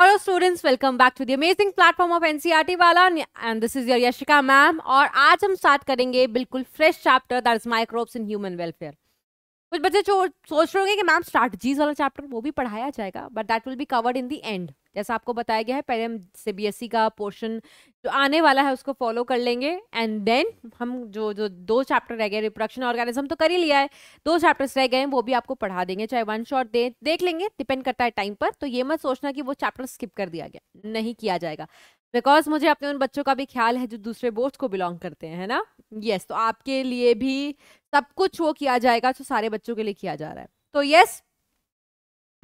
Hello students welcome back to the amazing platform of NCERT वाला and this is your Yashika ma'am और आज हम start करेंगे बिल्कुल fresh chapter that is microbes in human welfare कुछ बच्चे सोच रहे होंगे कि मैम स्ट्रैटेजीज वाला चैप्टर वो भी पढ़ाया जाएगा but that will be covered in the end जैसा आपको बताया गया है पहले हम सीबीएसई e का पोर्शन जो आने वाला है उसको फॉलो कर लेंगे एंड देन हम जो जो दो चैप्टर रह गए रिप्रोडक्शन ऑर्गेनिज्म तो कर ही लिया है दो चैप्टर्स रह गए हैं वो भी आपको पढ़ा देंगे चाहे वन शॉट दे देख लेंगे डिपेंड करता है टाइम पर तो ये मत सोचना कि वो चैप्टर स्किप कर दिया गया नहीं किया जाएगा बिकॉज मुझे अपने उन बच्चों का भी ख्याल है जो दूसरे बोर्ड्स को बिलोंग करते हैं है ना यस yes, तो आपके लिए भी सब कुछ वो किया जाएगा जो सारे बच्चों के लिए किया जा रहा है तो यस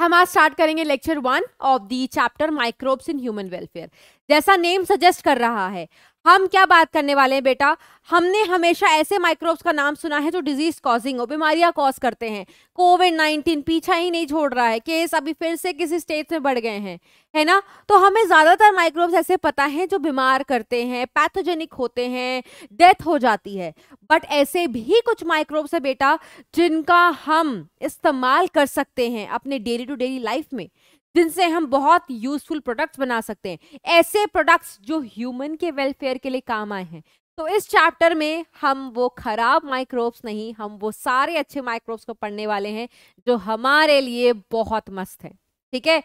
हम आज स्टार्ट करेंगे lecture one of the chapter microbes in human welfare जैसा नेम सजेस्ट कर रहा है हम क्या बात करने वाले हैं बेटा हमने हमेशा ऐसे माइक्रोब्स का नाम सुना है जो डिजीज कॉजिंग हो बीमारियां कॉज करते हैं कोविड नाइन्टीन पीछा ही नहीं छोड़ रहा है केस अभी फिर से किसी स्टेट में बढ़ गए हैं है ना तो हमें ज़्यादातर माइक्रोब्स ऐसे पता हैं जो बीमार करते हैं पैथोजेनिक होते हैं डेथ हो जाती है बट ऐसे भी कुछ माइक्रोब्स है बेटा जिनका हम इस्तेमाल कर सकते हैं अपने डेली टू डेली लाइफ में जिनसे हम बहुत यूजफुल प्रोडक्ट्स बना सकते हैं ऐसे प्रोडक्ट्स जो ह्यूमन के वेलफेयर के लिए काम आए हैं तो इस चैप्टर में हम वो खराब माइक्रोब्स नहीं हम वो सारे अच्छे माइक्रोब्स को पढ़ने वाले हैं जो हमारे लिए बहुत मस्त है ठीक है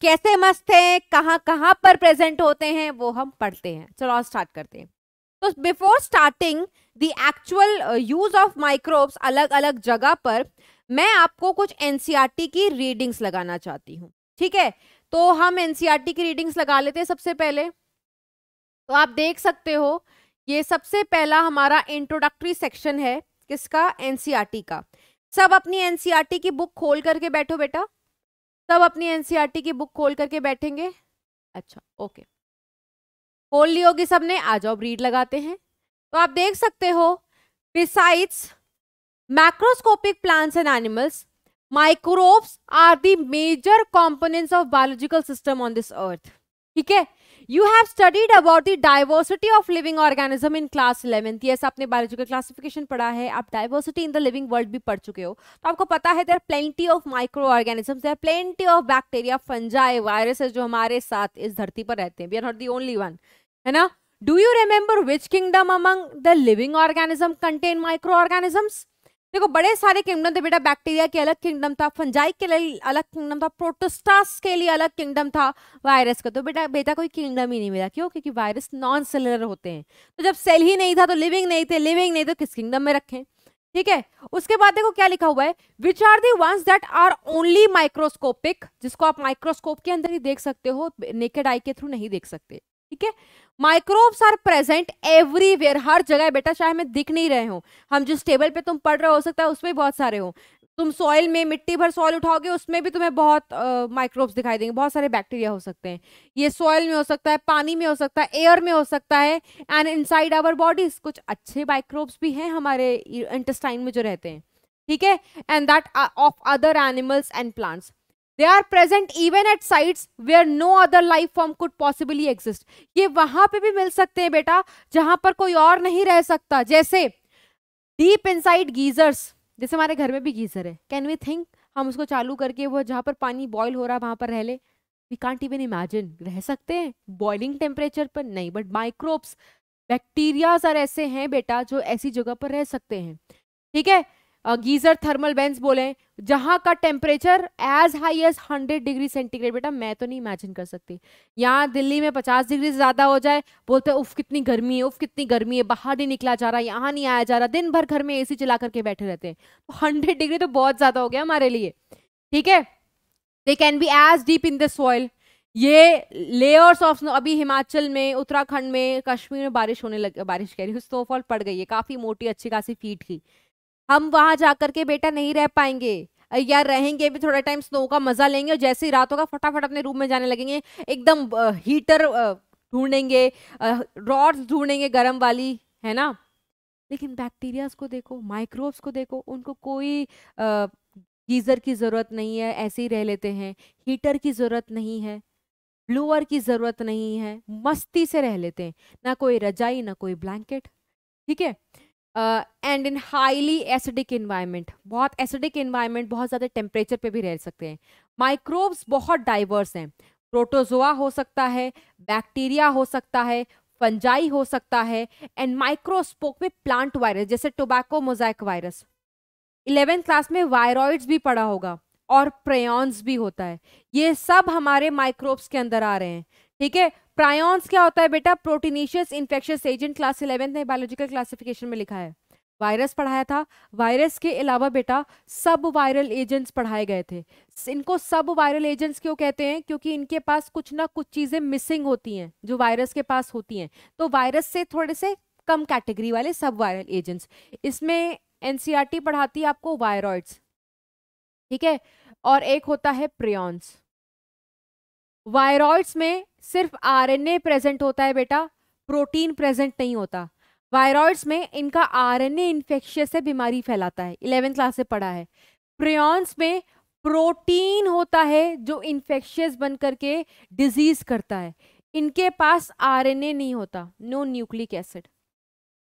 कैसे मस्त है कहाँ कहाँ पर प्रेजेंट होते हैं वो हम पढ़ते हैं चलो स्टार्ट करते हैं तो before starting the actual use of microbes अलग अलग जगह पर मैं आपको कुछ एनसीआरटी e की रीडिंग्स लगाना चाहती हूँ ठीक है तो हम एनसीईआरटी e की रीडिंग्स लगा लेते हैं सबसे पहले तो आप देख सकते हो ये सबसे पहला हमारा इंट्रोडक्टरी सेक्शन है किसका एनसीईआरटी e का सब अपनी एनसीईआरटी e की बुक खोल करके बैठो बेटा सब अपनी एनसीईआरटी की बुक खोल करके बैठेंगे अच्छा ओके खोल ली होगी सबने आ जाओ रीड लगाते हैं तो आप देख सकते हो besides macroscopic plants and animals microbes are the major components of biological system on this earth ठीक है you have studied about the diversity of living organism in class eleventh yes आपने बायोलॉजिकल क्लासिफिकेशन पढ़ा है आप diversity in the living world भी पढ़ चुके हो तो आपको पता है there plenty of micro organism there plenty of bacteria fungi viruses जो हमारे साथ इस धरती पर रहते हैं we are not the only one है ना do you remember which kingdom among the living organism contain micro organisms देखो बड़े सारे किंगडम थे बेटा बैक्टीरिया के अलग किंगडम था फंजाई के लिए अलग किंगडम था प्रोटोस्टास के लिए अलग किंगडम था वायरस का तो बेटा बेटा कोई किंगडम ही नहीं मिला क्यों क्योंकि वायरस नॉन सेलुलर होते हैं तो जब सेल ही नहीं था तो लिविंग नहीं थे लिविंग नहीं तो किस किंगडम में रखें ठीक है उसके बाद देखो क्या लिखा हुआ है which are the ones that are only microscopic जिसको आप माइक्रोस्कोप के अंदर ही देख सकते हो नेकेड आई के थ्रू नहीं देख सकते ठीक है माइक्रोब्स आर प्रेजेंट एवरीवेयर हर जगह बेटा चाहे मैं दिख नहीं रहे हो हम जिस टेबल पे तुम पढ़ रहे हो सकता है उसमें बहुत सारे हो तुम सॉइल में मिट्टी भर सॉइल उठाओगे उसमें भी तुम्हें बहुत माइक्रोब्स दिखाई देंगे बहुत सारे बैक्टीरिया हो सकते हैं ये सॉइल में हो सकता है पानी में हो सकता है एयर में हो सकता है एंड इनसाइड आवर बॉडीज कुछ अच्छे माइक्रोब्स भी हैं हमारे इंटेस्टाइन में जो रहते हैं ठीक है and that of other animals and plants they are present even at sites where no other life form could possibly exist ये वहां पे भी मिल सकते हैं बेटा जहां पर कोई और नहीं रह सकता जैसे डीप इन साइड गीजर्स जैसे हमारे घर में भी गीजर है कैन वी थिंक हम उसको चालू करके वो जहां पर पानी बॉयल हो रहा है वहां पर रह ले वी कांट इवन इमेजिन रह सकते हैं बॉइलिंग टेम्परेचर पर नहीं बट माइक्रोब्स बैक्टीरियाज और ऐसे हैं बेटा जो ऐसी जगह पर रह सकते हैं ठीक है गीज़र थर्मल बेंस बोले जहां का temperature as high as hundred degree centigrade बेटा मैं तो नहीं इमेजिन कर सकती यहाँ दिल्ली में पचास डिग्री से ज़्यादा हो जाए बोलते उफ कितनी गर्मी है उफ कितनी गर्मी है बाहर नहीं निकला जा रहा यहाँ नहीं आया जा रहा दिन भर घर में एसी चला करके बैठे रहते हैं हंड्रेड तो डिग्री तो बहुत ज़्यादा हो गया हमारे लिए ठीक है they can be as deep in the soil ये लेयर्स ऑफ स्नो अभी हिमाचल में उत्तराखंड में कश्मीर में बारिश होने लग बारिश कह रही है स्नोफॉल पड़ गई है काफ़ी मोटी अच्छी खासी फीट की हम वहां जाकर के बेटा नहीं रह पाएंगे या रहेंगे भी थोड़ा टाइम स्नो का मजा लेंगे और जैसे ही रात होगा फटाफट अपने रूम में जाने लगेंगे एकदम हीटर ढूंढेंगे रॉड्स ढूंढेंगे गर्म वाली है ना लेकिन बैक्टीरियाज को देखो माइक्रोब्स को देखो उनको कोई गीज़र की ज़रूरत नहीं है ऐसे ही रह लेते हैं हीटर की ज़रूरत नहीं है ब्लूअर की ज़रूरत नहीं है मस्ती से रह लेते हैं ना कोई रजाई ना कोई ब्लैंकेट ठीक है and in highly acidic environment बहुत एसिडिक इन्वायरमेंट बहुत ज़्यादा टेम्परेचर पे भी रह सकते हैं माइक्रोब्स बहुत डाइवर्स हैं प्रोटोजोआ हो सकता है बैक्टीरिया हो सकता है फंजाई हो सकता है एंड माइक्रोस्कोप में प्लांट वायरस जैसे tobacco mosaic virus eleventh class में वायरॉइड्स भी पड़ा होगा और प्रेयॉन्स भी होता है ये सब हमारे माइक्रोब्स के अंदर आ रहे हैं ठीक है प्रायोन्स क्या होता है बेटा proteinaceous infectious agent class eleventh ने बायोलॉजिकल क्लासिफिकेशन में लिखा है वायरस पढ़ाया था वायरस के अलावा बेटा सब वायरल एजेंट्स पढ़ाए गए थे इनको सब वायरल एजेंट्स क्यों कहते हैं क्योंकि इनके पास कुछ ना कुछ चीज़ें मिसिंग होती हैं जो वायरस के पास होती हैं तो वायरस से थोड़े से कम कैटेगरी वाले सब वायरल एजेंट्स इसमें एनसीआरटी e पढ़ाती है आपको वायरॉइड्स ठीक है और एक होता है प्रियॉन्स वायरॉइड्स में सिर्फ आरएनए प्रेजेंट होता है बेटा प्रोटीन प्रेजेंट नहीं होता वायरॉइड्स में इनका आरएनए इन्फेक्शियस से बीमारी फैलाता है इलेवेंथ क्लास से पढ़ा है प्रियॉन्स में प्रोटीन होता है जो इन्फेक्शियस बन करके डिजीज करता है इनके पास आरएनए नहीं होता नो न्यूक्लिक एसिड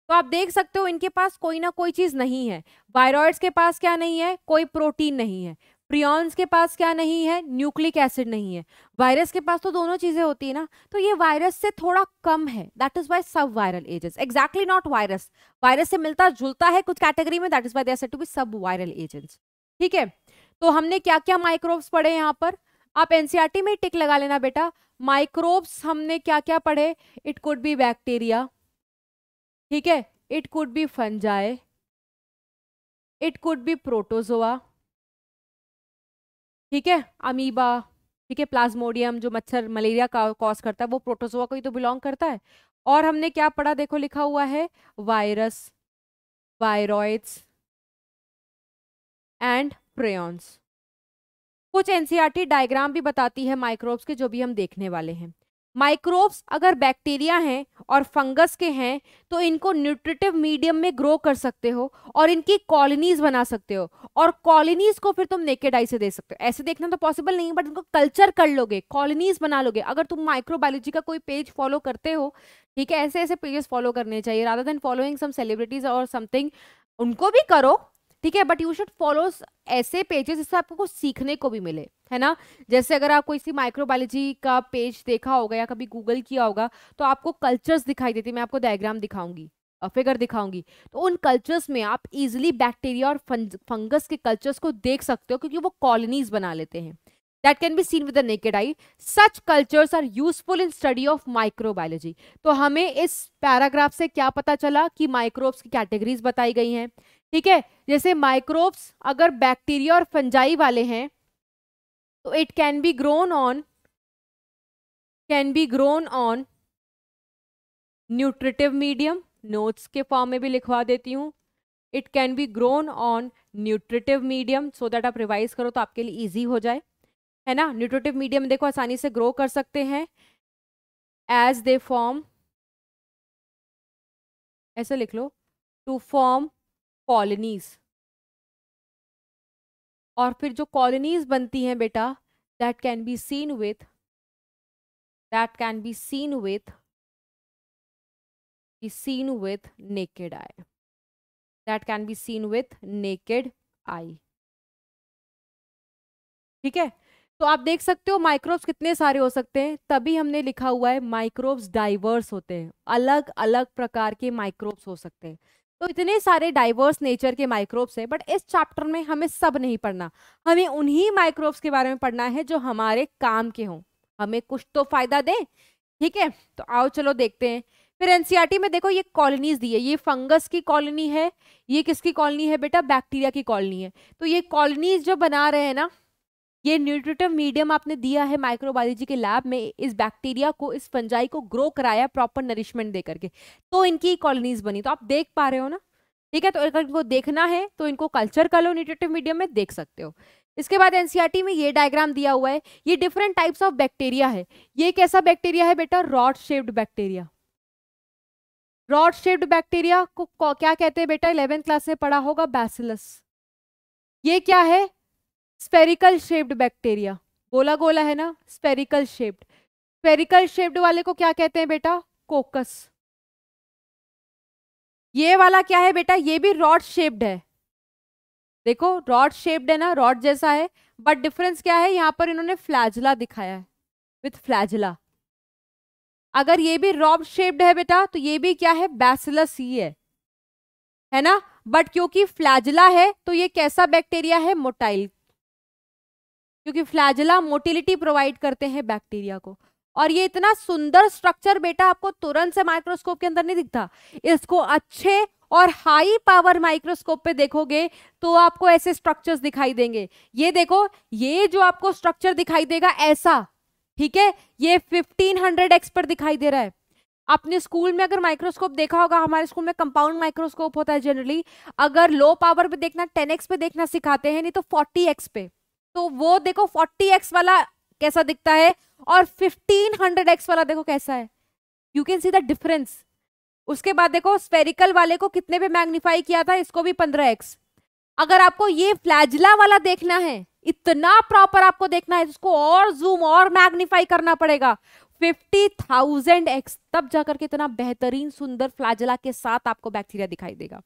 तो आप देख सकते हो इनके पास कोई ना कोई चीज़ नहीं है वायरॉइड्स के पास क्या नहीं है कोई प्रोटीन नहीं है प्रियॉन्स के पास क्या नहीं है न्यूक्लिक एसिड नहीं है वायरस के पास तो दोनों चीजें होती है ना तो ये वायरस से थोड़ा कम है that is why sub viral agent exactly not virus virus से मिलता जुलता है कुछ कैटेगरी में that is why to be sub viral agents ठीक है तो हमने क्या क्या माइक्रोब्स पढ़े यहाँ पर आप एनसीआरटी e में टिक लगा लेना बेटा माइक्रोब्स हमने क्या क्या पढ़े इट कुड बी बैक्टीरिया ठीक है it could be fungi it could be protozoa ठीक है अमीबा ठीक है प्लाज्मोडियम जो मच्छर मलेरिया का कॉज करता है वो प्रोटोजोआ को ही तो बिलोंग करता है और हमने क्या पढ़ा देखो लिखा हुआ है वायरस वायरॉइड्स एंड प्रेयॉन्स कुछ एनसीईआरटी डायग्राम e भी बताती है माइक्रोब्स के जो भी हम देखने वाले हैं माइक्रोब्स अगर बैक्टीरिया हैं और फंगस के हैं तो इनको न्यूट्रिटिव मीडियम में ग्रो कर सकते हो और इनकी कॉलोनीज बना सकते हो और कॉलोनीज को फिर तुम नेकेड आई से दे सकते हो ऐसे देखना तो पॉसिबल नहीं है बट इनको कल्चर कर लोगे कॉलोनीज बना लोगे अगर तुम माइक्रोबायोलॉजी का कोई पेज फॉलो करते हो ठीक है ऐसे ऐसे पेजेस फॉलो करने चाहिए Radha then following some celebrities और समथिंग उनको भी करो ठीक है बट यू शुड फॉलो ऐसे पेजेस जिससे आपको कुछ सीखने को भी मिले है ना जैसे अगर आप किसी माइक्रोबायोलॉजी का पेज देखा होगा या कभी गूगल किया होगा तो आपको कल्चर्स दिखाई देती मैं आपको डायग्राम दिखाऊंगी फिगर दिखाऊंगी तो उन कल्चर्स में आप इजिली बैक्टीरिया और फंगस के कल्चर्स को देख सकते हो क्योंकि वो कॉलोनीज बना लेते हैं that can be seen with naked eye such cultures are useful in study of microbiology तो हमें इस पैराग्राफ से क्या पता चला कि माइक्रोब्स की कैटेगरीज बताई गई हैं ठीक है जैसे माइक्रोब्स अगर बैक्टीरिया और फंजाई वाले हैं तो it can be grown on can be grown on nutritive medium notes के फॉर्म में भी लिखवा देती हूँ it can be grown on nutritive medium so that आप रिवाइज करो तो आपके लिए ईजी हो जाए है ना न्यूट्रिटिव मीडियम देखो आसानी से ग्रो कर सकते हैं एज दे फॉर्म ऐसे लिख लो टू फॉर्म कॉलोनीज और फिर जो कॉलोनीज बनती हैं बेटा that can be seen with that can be seen with seen with naked eye that can be seen with naked eye ठीक है तो आप देख सकते हो माइक्रोब्स कितने सारे हो सकते हैं तभी हमने लिखा हुआ है माइक्रोब्स डाइवर्स होते हैं अलग अलग प्रकार के माइक्रोब्स हो सकते हैं तो इतने सारे डाइवर्स नेचर के माइक्रोब्स हैं बट इस चैप्टर में हमें सब नहीं पढ़ना हमें उन्हीं माइक्रोब्स के बारे में पढ़ना है जो हमारे काम के हों हमें कुछ तो फायदा दें ठीक है तो आओ चलो देखते हैं फिर एनसीईआरटी e में देखो ये कॉलोनीज दी है ये फंगस की कॉलोनी है ये किसकी कॉलोनी है बेटा बैक्टीरिया की कॉलोनी है तो ये कॉलोनीज जो बना रहे हैं ना ये न्यूट्रिटिव मीडियम आपने दिया है माइक्रोबायोलॉजी के लैब में इस बैक्टीरिया को इस फंजाई को ग्रो कराया प्रॉपर नरिशमेंट दे करके तो इनकी कॉलोनीज बनी तो आप देख पा रहे हो ना ठीक है तो अगर इनको देखना है तो इनको कल्चर कर लो न्यूट्रिटिव मीडियम में देख सकते हो इसके बाद एनसीईआरटी में ये डायग्राम दिया हुआ है ये डिफरेंट टाइप्स ऑफ बैक्टीरिया है ये कैसा बैक्टीरिया है बेटा rod shaped bacteria rod shaped bacteria को क्या कहते हैं बेटा इलेवेंथ क्लास में पढ़ा होगा बैसिलस ये क्या है स्पेरिकल शेप्ड बैक्टीरिया गोला गोला है ना स्पेरिकल शेप्ड स्पेरिकल शेप्ड वाले को क्या कहते हैं बेटा कोकस ये वाला क्या है बेटा ये भी रॉड शेप्ड है देखो रॉड शेप्ड है ना रॉड जैसा है बट डिफरेंस क्या है यहां पर इन्होंने फ्लैजला दिखाया है विथ फ्लैजला अगर ये भी रॉब शेप्ड है बेटा तो ये भी क्या है बैसलस ही है है ना बट क्योंकि फ्लैजला है तो ये कैसा बैक्टीरिया है मोटाइल क्योंकि फ्लैजिला मोटिलिटी प्रोवाइड करते हैं बैक्टीरिया को और ये इतना सुंदर स्ट्रक्चर बेटा आपको तुरंत से माइक्रोस्कोप के अंदर नहीं दिखता इसको अच्छे और हाई पावर माइक्रोस्कोप पे देखोगे तो आपको ऐसे स्ट्रक्चर्स दिखाई देंगे ये देखो ये जो आपको स्ट्रक्चर दिखाई देगा ऐसा ठीक है ये 1500 एक्स पर दिखाई दे रहा है अपने स्कूल में अगर माइक्रोस्कोप देखा होगा हमारे स्कूल में कंपाउंड माइक्रोस्कोप होता है जनरली अगर लो पावर पे देखना 10x पे देखना सिखाते हैं नहीं तो 40x पे तो वो देखो 40x वाला कैसा दिखता है और 1500x वाला देखो कैसा है you can see the difference उसके बाद देखो स्पेरिकल वाले को कितने पे मैग्नीफाई किया था इसको भी 15x अगर आपको ये फ्लैजला वाला देखना है इतना प्रॉपर आपको देखना है इसको और जूम और मैग्नीफाई करना पड़ेगा फिफ्टी थाउजेंड एक्स तब जाकर के इतना बेहतरीन सुंदर फ्लाजला के साथ आपको बैक्टीरिया दिखाई देगा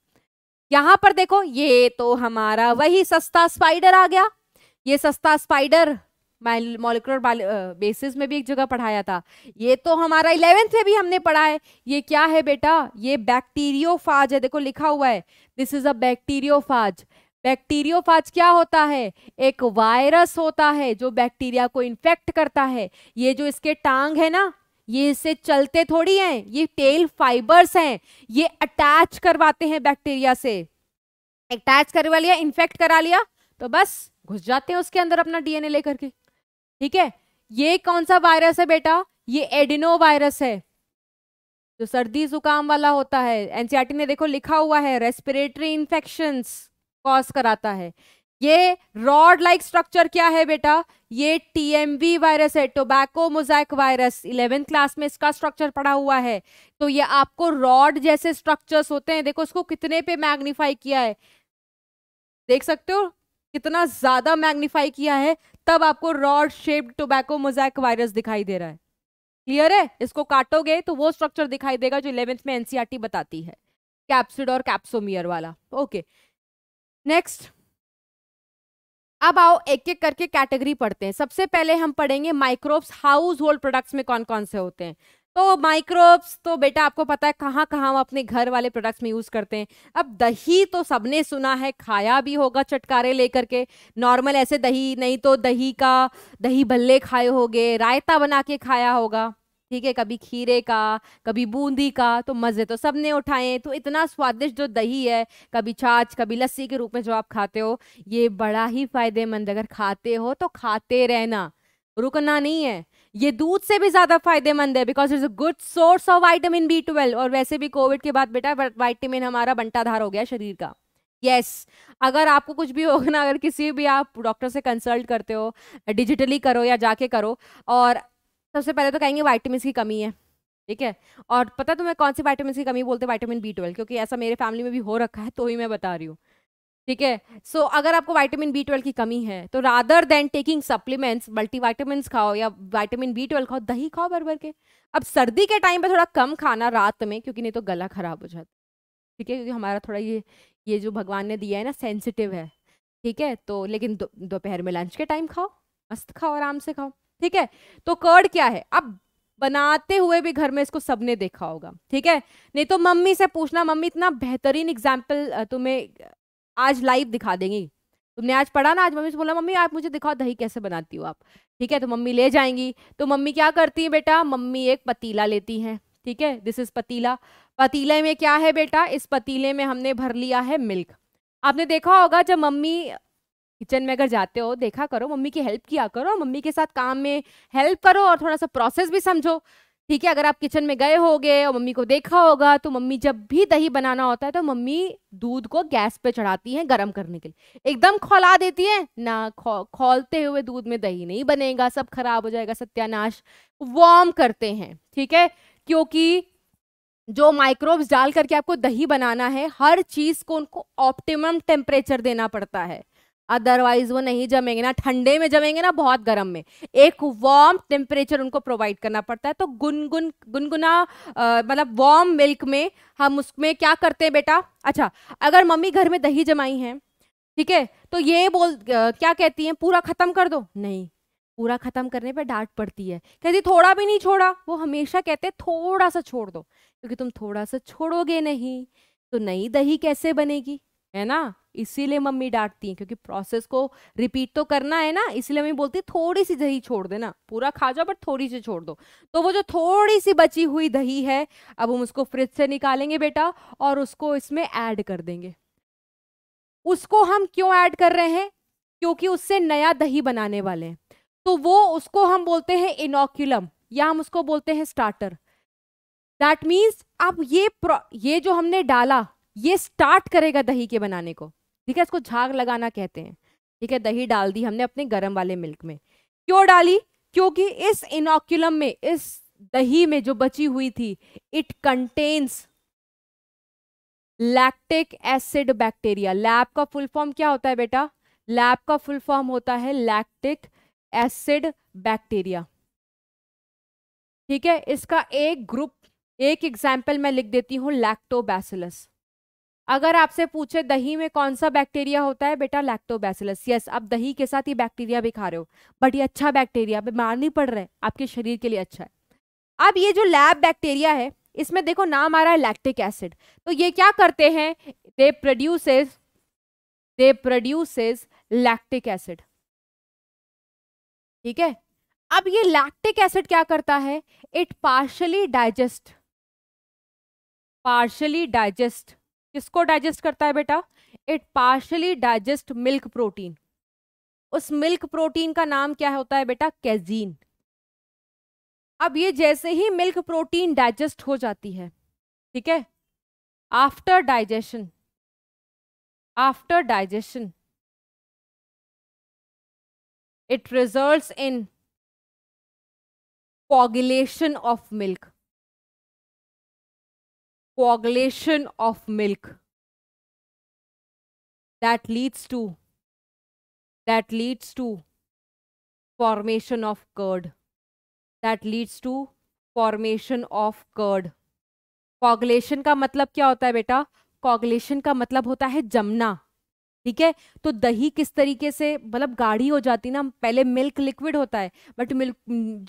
यहां पर देखो ये तो हमारा वही सस्ता स्पाइडर आ गया ये सस्ता स्पाइडर मोलिकुलर बेसिस में भी एक जगह पढ़ाया था ये तो हमारा इलेवेंथ में भी हमने पढ़ा है ये क्या है बेटा ये बैक्टीरियोफाज है देखो लिखा हुआ है this is a bacteriophage bacteriophage क्या होता है एक वायरस होता है जो बैक्टीरिया को इन्फेक्ट करता है ये जो इसके टांग है ना ये इससे चलते थोड़ी हैं ये टेल फाइबर्स हैं ये अटैच करवाते हैं बैक्टीरिया से अटैच करवा लिया इन्फेक्ट करा लिया तो बस घुस जाते हैं उसके अंदर अपना डीएनए लेकर के ठीक है ये कौन सा वायरस है बेटा ये एडिनो वायरस है जो सर्दी जुकाम वाला होता है एनसीआरटी e ने देखो लिखा हुआ है रेस्पिरेटरी इन्फेक्शन कॉज कराता है ये रॉड लाइक स्ट्रक्चर क्या है बेटा ये टीएमवी वायरस है tobacco mosaic virus eleventh class में इसका स्ट्रक्चर पड़ा हुआ है तो ये आपको रॉड जैसे स्ट्रक्चर्स होते हैं देखो इसको कितने पे मैग्नीफाई किया है देख सकते हो कितना ज्यादा मैग्नीफाई किया है तब आपको rod shaped tobacco mosaic virus दिखाई दे रहा है क्लियर है इसको काटोगे तो वो स्ट्रक्चर दिखाई देगा जो इलेवेंथ में एनसीआरटी e बताती है कैप्सिड और कैप्सोमियर वाला ओके नेक्स्ट अब आओ एक एक करके कैटेगरी पढ़ते हैं सबसे पहले हम पढ़ेंगे माइक्रोब्स हाउस होल्ड प्रोडक्ट्स में कौन कौन से होते हैं तो माइक्रोब्स तो बेटा आपको पता है कहाँ कहाँ हम अपने घर वाले प्रोडक्ट्स में यूज़ करते हैं अब दही तो सबने सुना है खाया भी होगा चटकारे लेकर के नॉर्मल ऐसे दही नहीं तो दही का दही भल्ले खाए होगे रायता बना के खाया होगा ठीक है कभी खीरे का कभी बूंदी का तो मज़े तो सबने उठाए तो इतना स्वादिष्ट जो दही है कभी छाछ कभी लस्सी के रूप में जो आप खाते हो ये बड़ा ही फायदेमंद अगर खाते हो तो खाते रहना रुकना नहीं है ये दूध से भी ज़्यादा फायदेमंद है because it a good source of vitamin B twelve और वैसे भी कोविड के बाद बेटा वाइटामिन हमारा बंटाधार हो गया शरीर का यस yes. अगर आपको कुछ भी होगा ना अगर किसी भी आप डॉक्टर से कंसल्ट करते हो डिजिटली करो या जाके करो और सबसे पहले तो कहेंगे वाइटामिन की कमी है ठीक है और पता तुम्हें कौन सी वाइटामिन की कमी बोलते हैं वाइटामिन बी ट्वेल्व क्योंकि ऐसा मेरे फैमिली में भी हो रखा है तो ही मैं बता रही हूँ ठीक है सो अगर आपको वाइटामिन बी ट्वेल्व की कमी है तो rather than taking supplements multivitamin खाओ या वाइटामिन बी ट्वेल्व खाओ दही खाओ भर भर के अब सर्दी के टाइम पे थोड़ा कम खाना रात में क्योंकि नहीं तो गला खराब हो जाता ठीक है क्योंकि हमारा थोड़ा ये ये जो भगवान ने दिया है ना सेंसिटिव है ठीक है तो लेकिन दोपहर में लंच के टाइम खाओ मस्त खाओ आराम से खाओ ठीक है तो कर्ड क्या है अब बनाते हुए भी घर में इसको सबने देखा होगा ठीक है नहीं तो मम्मी से पूछना मम्मी इतना बेहतरीन एग्जाम्पल तुम्हें आज लाइव दिखा देंगी तुमने आज पढ़ा ना आज मम्मी से बोला मम्मी आप मुझे दिखाओ दही कैसे बनाती हो आप ठीक है तो मम्मी ले जाएंगी तो मम्मी क्या करती है बेटा मम्मी एक पतीला लेती हैं ठीक है दिस इज पतीला पतीले में क्या है बेटा इस पतीले में हमने भर लिया है मिल्क आपने देखा होगा जब मम्मी किचन में अगर जाते हो देखा करो मम्मी की हेल्प किया करो मम्मी के साथ काम में हेल्प करो और थोड़ा सा प्रोसेस भी समझो ठीक है अगर आप किचन में गए होगे और मम्मी को देखा होगा तो मम्मी जब भी दही बनाना होता है तो मम्मी दूध को गैस पे चढ़ाती हैं गर्म करने के लिए एकदम खोला देती हैं ना खो खोलते हुए दूध में दही नहीं बनेगा सब खराब हो जाएगा सत्यानाश वार्म करते हैं ठीक है क्योंकि जो माइक्रोब्स डाल करके आपको दही बनाना है हर चीज़ को उनको ऑप्टिमम टेम्परेचर देना पड़ता है अदरवाइज वो नहीं जमेंगे ना ठंडे में जमेंगे ना बहुत गर्म में एक वार्म टेम्परेचर उनको प्रोवाइड करना पड़ता है तो गुनगुन गुनगुना मतलब वार्म मिल्क में हम उसमें क्या करते हैं बेटा अच्छा अगर मम्मी घर में दही जमाई है ठीक है तो ये बोल क्या कहती हैं पूरा ख़त्म कर दो नहीं पूरा ख़त्म करने पर डांट पड़ती है कहती थोड़ा भी नहीं छोड़ा वो हमेशा कहते थोड़ा सा छोड़ दो क्योंकि तुम थोड़ा सा छोड़ोगे नहीं तो नई दही कैसे बनेगी है ना इसीलिए मम्मी डांटती है क्योंकि प्रोसेस को रिपीट तो करना है ना इसलिए मम्मी बोलती है थोड़ी सी दही छोड़ देना पूरा खा जाओ बट थोड़ी सी छोड़ दो तो वो जो थोड़ी सी बची हुई दही है अब हम उसको फ्रिज से निकालेंगे बेटा और उसको इसमें ऐड कर देंगे उसको हम क्यों ऐड कर रहे हैं क्योंकि उससे नया दही बनाने वाले हैं तो वो उसको हम बोलते हैं इनोक्यूलम या हम उसको बोलते हैं स्टार्टर दैट मीन्स अब ये ये जो हमने डाला ये स्टार्ट करेगा दही के बनाने को ठीक है इसको झाग लगाना कहते हैं ठीक है दही डाल दी हमने अपने गर्म वाले मिल्क में क्यों डाली क्योंकि इस इनोक्यूलम में इस दही में जो बची हुई थी it contains lactic acid bacteria LAB का फुल फॉर्म क्या होता है बेटा लैब का फुल फॉर्म होता है लैक्टिक एसिड बैक्टीरिया ठीक है इसका एक ग्रुप एक एग्जाम्पल मैं लिख देती हूँ लैक्टोबैसिलस अगर आपसे पूछे दही में कौन सा बैक्टीरिया होता है बेटा लैक्टोबैसिलस यस आप दही के साथ ये बैक्टीरिया भी खा रहे हो बट ये अच्छा बैक्टीरिया बीमार नहीं पड़ रहे आपके शरीर के लिए अच्छा है अब ये जो लैब बैक्टीरिया है इसमें देखो नाम आ रहा है लैक्टिक एसिड तो ये क्या करते हैं they produces they produces lactic acid ठीक है अब ये लैक्टिक एसिड क्या करता है it partially digest partially digest किसको डाइजेस्ट करता है बेटा it partially digest milk protein उस मिल्क प्रोटीन का नाम क्या होता है बेटा कैजीन अब ये जैसे ही मिल्क प्रोटीन डाइजेस्ट हो जाती है ठीक है after digestion after digestion it result in coagulation of milk coagulation of milk that leads to that leads to formation of curd that leads to formation of curd coagulation ka matlab kya hota hai beta coagulation ka matlab hota hai jamna ठीक है तो दही किस तरीके से मतलब गाढ़ी हो जाती ना पहले मिल्क लिक्विड होता है बट मिल्क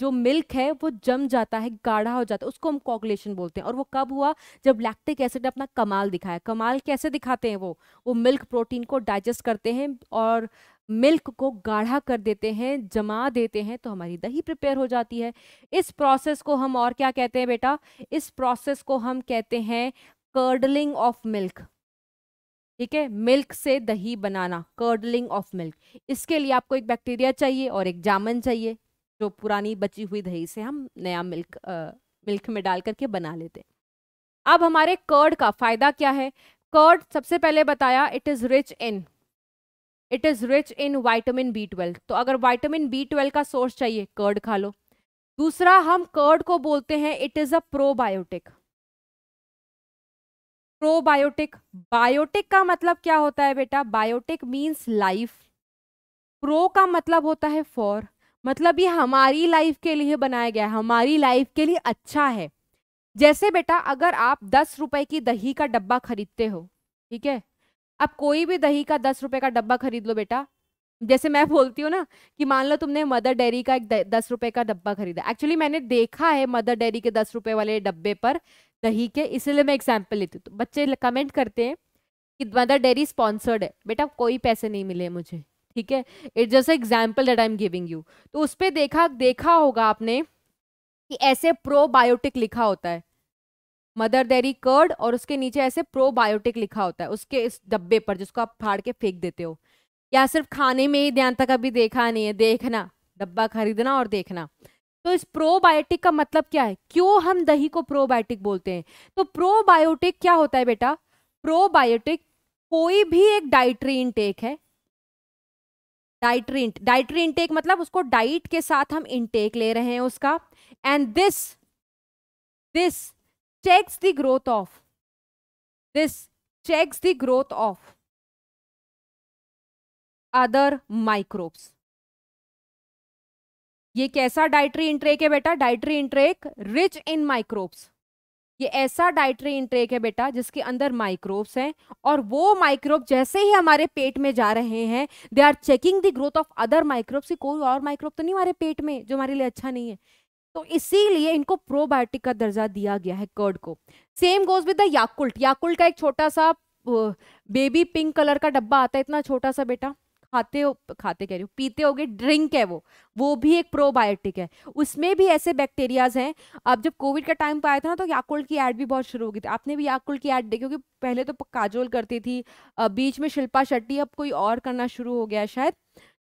जो मिल्क है वो जम जाता है गाढ़ा हो जाता है उसको हम कॉगुलेशन बोलते हैं और वो कब हुआ जब लैक्टिक एसिड ने अपना कमाल दिखाया कमाल कैसे दिखाते हैं वो वो मिल्क प्रोटीन को डाइजेस्ट करते हैं और मिल्क को गाढ़ा कर देते हैं जमा देते हैं तो हमारी दही प्रिपेयर हो जाती है इस प्रोसेस को हम और क्या कहते हैं बेटा इस प्रोसेस को हम कहते हैं कर्डलिंग ऑफ मिल्क ठीक है मिल्क से दही बनाना कर्डलिंग ऑफ मिल्क इसके लिए आपको एक बैक्टीरिया चाहिए और एक जामन चाहिए जो पुरानी बची हुई दही से हम नया मिल्क आ, मिल्क में डाल करके बना लेते हैं अब हमारे कर्ड का फायदा क्या है कर्ड सबसे पहले बताया it is rich in it is rich in vitamin B twelve तो अगर वाइटामिन बी ट्वेल्व का सोर्स चाहिए कर्ड खा लो दूसरा हम कर्ड को बोलते हैं it is a probiotic probiotic biotic का मतलब क्या होता है बेटा बायोटिक मीन्स लाइफ प्रो का मतलब होता है फॉर मतलब ये हमारी लाइफ के लिए बनाया गया है हमारी लाइफ के लिए अच्छा है जैसे बेटा अगर आप दस रुपए की दही का डब्बा खरीदते हो ठीक है आप कोई भी दही का दस रुपए का डब्बा खरीद लो बेटा जैसे मैं बोलती हूँ ना कि मान लो तुमने मदर डेयरी का एक दस रुपए का डब्बा खरीदा एक्चुअली मैंने देखा है मदर डेयरी के दस रुपए वाले डब्बे पर दही के इसलिए मैं एग्जाम्पल लेती हूँ तो बच्चे कमेंट करते हैं कि मदर डेयरी स्पॉन्सर्ड है बेटा कोई पैसे नहीं मिले मुझे ठीक है it just example that I am giving you तो उस पर देखा देखा होगा आपने कि ऐसे प्रोबायोटिक लिखा होता है मदर डेरी कर्ड और उसके नीचे ऐसे प्रोबायोटिक लिखा होता है उसके इस डब्बे पर जिसको आप फाड़ के फेंक देते हो या सिर्फ खाने में ही ध्यान तक अभी देखा नहीं है देखना डब्बा खरीदना और देखना तो इस प्रोबायोटिक का मतलब क्या है क्यों हम दही को प्रोबायोटिक बोलते हैं तो प्रोबायोटिक क्या होता है बेटा प्रोबायोटिक कोई भी एक डाइट्री इनटेक है डाइट्री डाइट्री इनटेक मतलब उसको डाइट के साथ हम इनटेक ले रहे हैं उसका and this this checks the growth of this checks the growth of other microbes ये कैसा डाइट्री इंट्रेक है बेटा dietary intake rich in microbes ये ऐसा डाइट्री इंट्रेक है बेटा जिसके अंदर माइक्रोब्स हैं और वो माइक्रोब जैसे ही हमारे पेट में जा रहे हैं they are checking the growth of other microbes कोई और माइक्रोब तो नहीं हमारे पेट में जो हमारे लिए अच्छा नहीं है तो इसीलिए इनको प्रोबायोटिक का दर्जा दिया गया है कर्ड को same goes with the Yakult Yakult का एक छोटा सा बेबी पिंक कलर का डब्बा आता है इतना छोटा सा बेटा खाते हो खाते कह रही हूँ पीते हो ड्रिंक है वो वो भी एक प्रोबायोटिक है उसमें भी ऐसे बैक्टीरियाज हैं अब जब कोविड का टाइम पाया था ना तो याकुल की एड भी बहुत शुरू हो गई थी आपने भी याकुल की एड देखी क्योंकि पहले तो काजोल करती थी बीच में शिल्पा शेट्टी अब कोई और करना शुरू हो गया शायद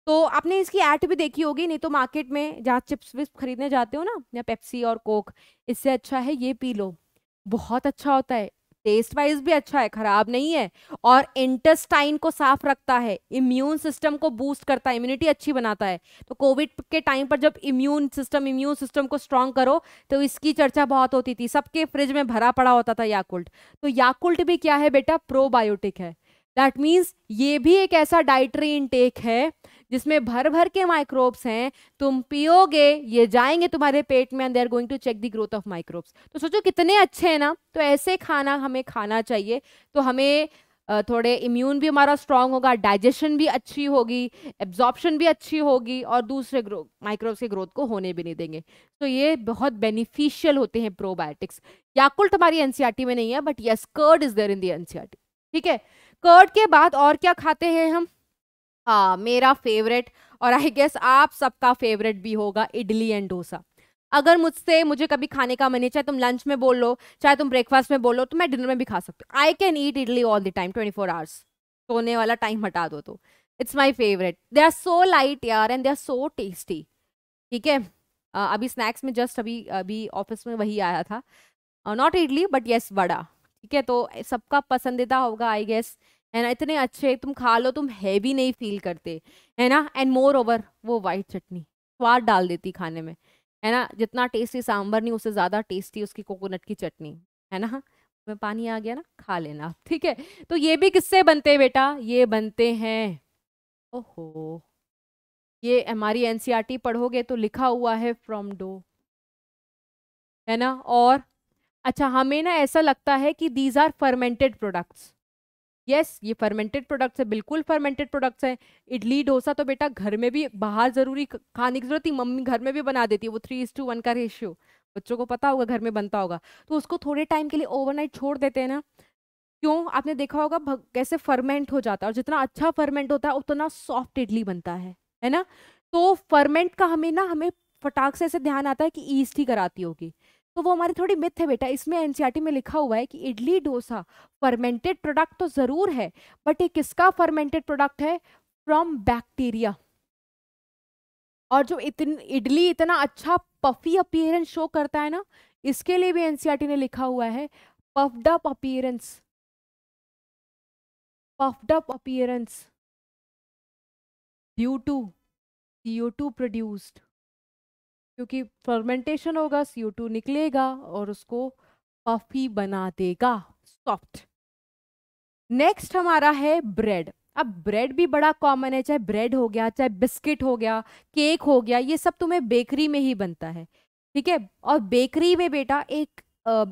तो आपने इसकी ऐड भी देखी होगी नहीं तो मार्केट में जहाँ चिप्स विप्स खरीदने जाते हो ना या पेप्सी और कोक इससे अच्छा है ये पी लो बहुत अच्छा होता है टेस्ट वाइज भी अच्छा है खराब नहीं है और इंटेस्टाइन को साफ रखता है इम्यून सिस्टम को बूस्ट करता है इम्यूनिटी अच्छी बनाता है तो कोविड के टाइम पर जब इम्यून सिस्टम इम्यून सिस्टम को स्ट्रांग करो तो इसकी चर्चा बहुत होती थी सबके फ्रिज में भरा पड़ा होता था याकुल्ट तो याकुल्ट भी क्या है बेटा प्रोबायोटिक है दैट मीन्स ये भी एक ऐसा डाइटरी इनटेक है जिसमें भर भर के माइक्रोब्स हैं तुम पियोगे ये जाएंगे तुम्हारे पेट में अंदर going to check the growth of microbes तो सोचो कितने अच्छे हैं ना तो ऐसे खाना हमें खाना चाहिए तो हमें थोड़े इम्यून भी हमारा स्ट्रांग होगा डाइजेशन भी अच्छी होगी एब्जॉर्प्शन भी अच्छी होगी और दूसरे ग्रो माइक्रोब्स के ग्रोथ को होने भी नहीं देंगे तो ये बहुत बेनिफिशियल होते हैं प्रोबायोटिक्स याकुल्ट हमारी एनसीआरटी में नहीं है but yes curd is there in the NCERT ठीक है कर्ड के बाद और क्या खाते हैं हम हाँ मेरा फेवरेट और आई गेस आप सबका फेवरेट भी होगा इडली एंड डोसा अगर मुझसे मुझे कभी खाने का मन है चाहे तुम लंच में बोल लो चाहे तुम ब्रेकफास्ट में बोलो तो मैं डिनर में भी खा सकती हूँ I can eat idli all the time twenty four hours सोने वाला टाइम हटा दो तो it's my favourite they are so light यार and they are so tasty ठीक है अभी स्नैक्स में जस्ट अभी अभी ऑफिस में वही आया था not idli but yes vada ठीक है तो सबका पसंदीदा होगा आई गेस है ना इतने अच्छे तुम खा लो तुम हैवी नहीं फील करते है ना एंड मोर ओवर वो वाइट चटनी स्वाद डाल देती खाने में है ना जितना टेस्टी सांभर नहीं उससे ज़्यादा टेस्टी उसकी कोकोनट की चटनी है ना में पानी आ गया ना खा लेना ठीक है तो ये भी किससे बनते हैं बेटा ये बनते हैं ओहो ये हमारी एनसीईआरटी e पढ़ोगे तो लिखा हुआ है फ्रॉम डो है ना और अच्छा हमें ना ऐसा लगता है कि these are fermented products yes ये फर्मेंटेड प्रोडक्ट्स है बिल्कुल फर्मेंटेड प्रोडक्ट्स हैं इडली डोसा तो बेटा घर में भी बाहर ज़रूरी खाने की ज़रूरत मम्मी घर में भी बना देती है वो थ्री इज टू वन का रेशियो बच्चों को पता होगा घर में बनता होगा तो उसको थोड़े टाइम के लिए ओवरनाइट छोड़ देते हैं ना क्यों आपने देखा होगा कैसे फर्मेंट हो जाता है और जितना अच्छा फर्मेंट होता है उतना सॉफ्ट इडली बनता है है ना तो फर्मेंट का हमें ना हमें फटाक से ऐसे ध्यान आता है कि ईस्ट ही कराती होगी तो वो हमारी थोड़ी मिथ है बेटा इसमें एनसीईआरटी e में लिखा हुआ है कि इडली डोसा फर्मेंटेड प्रोडक्ट तो ज़रूर है बट ये किसका फर्मेंटेड प्रोडक्ट है फ्रॉम बैक्टीरिया और जो इतन इडली इतना अच्छा पफी अपियरेंस शो करता है ना इसके लिए भी एनसीईआरटी e ने लिखा हुआ है puffed up appearance puffed up appearance due to CO two produced क्योंकि फर्मेंटेशन होगा सी निकलेगा और उसको पफी बना देगा सॉफ्ट नेक्स्ट हमारा है ब्रेड अब ब्रेड भी बड़ा कॉमन है चाहे ब्रेड हो गया चाहे बिस्किट हो गया केक हो गया ये सब तुम्हें बेकरी में ही बनता है ठीक है और बेकरी में बेटा एक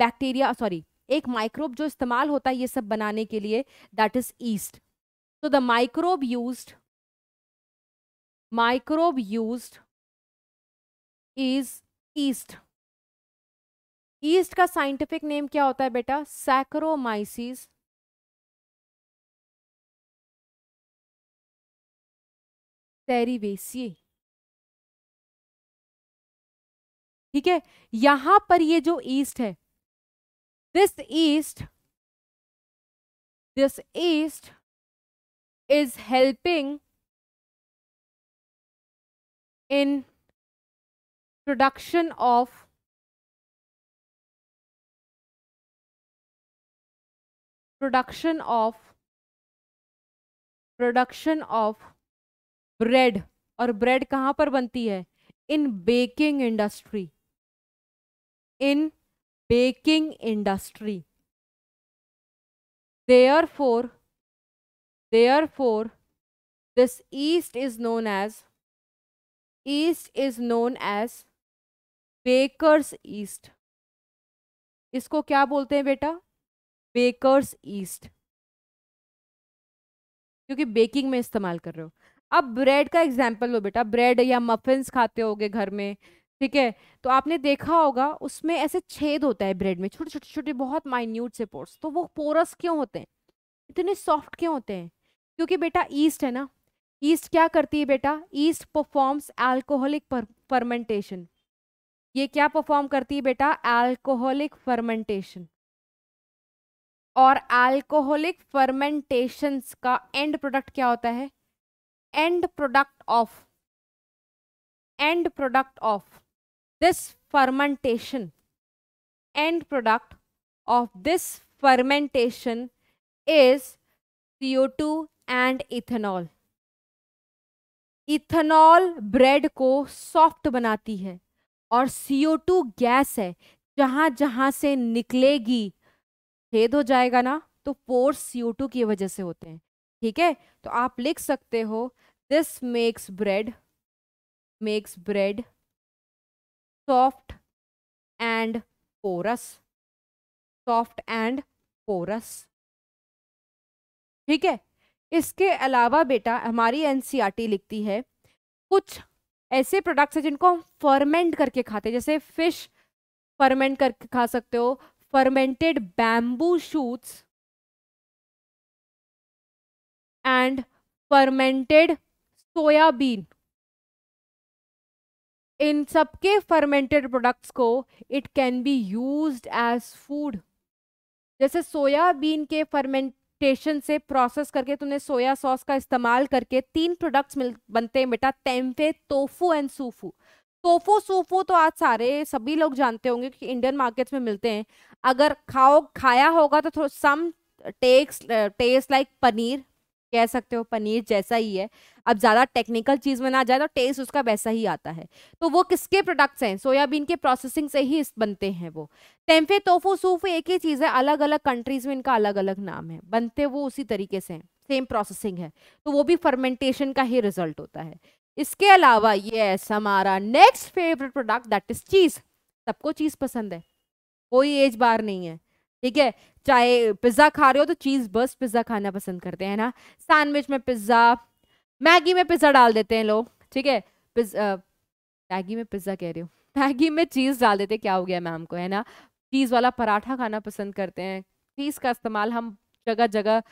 बैक्टीरिया सॉरी एक माइक्रोब जो इस्तेमाल होता है ये सब बनाने के लिए that is yeast so the microbe used microbe used is yeast yeast का साइंटिफिक नेम क्या होता है बेटा सैक्रोमाइसिस टेरिवेसिए ठीक है यहां पर ये जो ईस्ट है this yeast this yeast is helping in production of production of production of bread और ब्रेड कहाँ पर बनती है in baking industry in baking industry therefore therefore this yeast is known as yeast is known as baker's yeast इसको क्या बोलते हैं बेटा बेकर्स ईस्ट क्योंकि बेकिंग में इस्तेमाल कर रहे हो अब ब्रेड का एग्जाम्पल लो बेटा ब्रेड या मफिन्स खाते होगे घर में ठीक है तो आपने देखा होगा उसमें ऐसे छेद होता है ब्रेड में छोटे छोटे छोटे बहुत माइन्यूट से पोर्स तो वो पोरस क्यों होते हैं इतने सॉफ्ट क्यों होते हैं क्योंकि बेटा ईस्ट है ना ईस्ट क्या करती है बेटा ईस्ट परफॉर्म्स एल्कोहलिक फर्मेंटेशन ये क्या परफॉर्म करती है बेटा अल्कोहलिक फर्मेंटेशन और अल्कोहलिक फर्मेंटेशन का एंड प्रोडक्ट क्या होता है end product of end product of this fermentation end product of this fermentation is CO2 and ethanol ethanol bread को सॉफ्ट बनाती है और CO2 गैस है जहाँ जहाँ से निकलेगी छेद हो जाएगा ना तो फोर्स CO2 की वजह से होते हैं ठीक है तो आप लिख सकते हो this makes bread makes bread soft and porous soft and porous ठीक है इसके अलावा बेटा हमारी एनसीईआरटी e लिखती है कुछ ऐसे प्रोडक्ट्स हैं जिनको हम फर्मेंट करके खाते हैं जैसे फिश फर्मेंट करके खा सकते हो fermented bamboo shoots and fermented soybean इन सबके फर्मेंटेड प्रोडक्ट्स को it can be used as food जैसे सोयाबीन के फर्मेंट फर्मेंटेशन से प्रोसेस करके तुमने सोया सॉस का इस्तेमाल करके तीन प्रोडक्ट्स मिल बनते हैं बेटा tempeh tofu and sufu tofu sufu तो आज सारे सभी लोग जानते होंगे कि इंडियन मार्केट्स में मिलते हैं अगर खाओ खाया होगा तो सम टेक्स टेस्ट लाइक पनीर कह सकते हो पनीर जैसा ही है अब ज़्यादा टेक्निकल चीज़ में ना जाए तो टेस्ट उसका वैसा ही आता है तो वो किसके प्रोडक्ट्स हैं सोयाबीन के प्रोसेसिंग से ही बनते हैं वो तेम्फे तोफो सूफ एक ही चीज़ है अलग अलग कंट्रीज़ में इनका अलग अलग नाम है बनते वो उसी तरीके से हैं सेम प्रोसेसिंग है तो वो भी फर्मेंटेशन का ही रिजल्ट होता है इसके अलावा ये हमारा next favourite product that is cheese सबको चीज़ पसंद है कोई एज बार नहीं है ठीक है चाहे पिज़्ज़ा खा रहे हो तो चीज़ बस पिज़्ज़ा खाना पसंद करते हैं ना सैंडविच में पिज़्ज़ा मैगी में पिज़्ज़ा डाल देते हैं लोग ठीक है मैगी में पिज़्ज़ा कह रहे हो मैगी में चीज़ डाल देते क्या हो गया मैम को है ना चीज़ वाला पराठा खाना पसंद करते हैं चीज़ का इस्तेमाल हम जगह जगह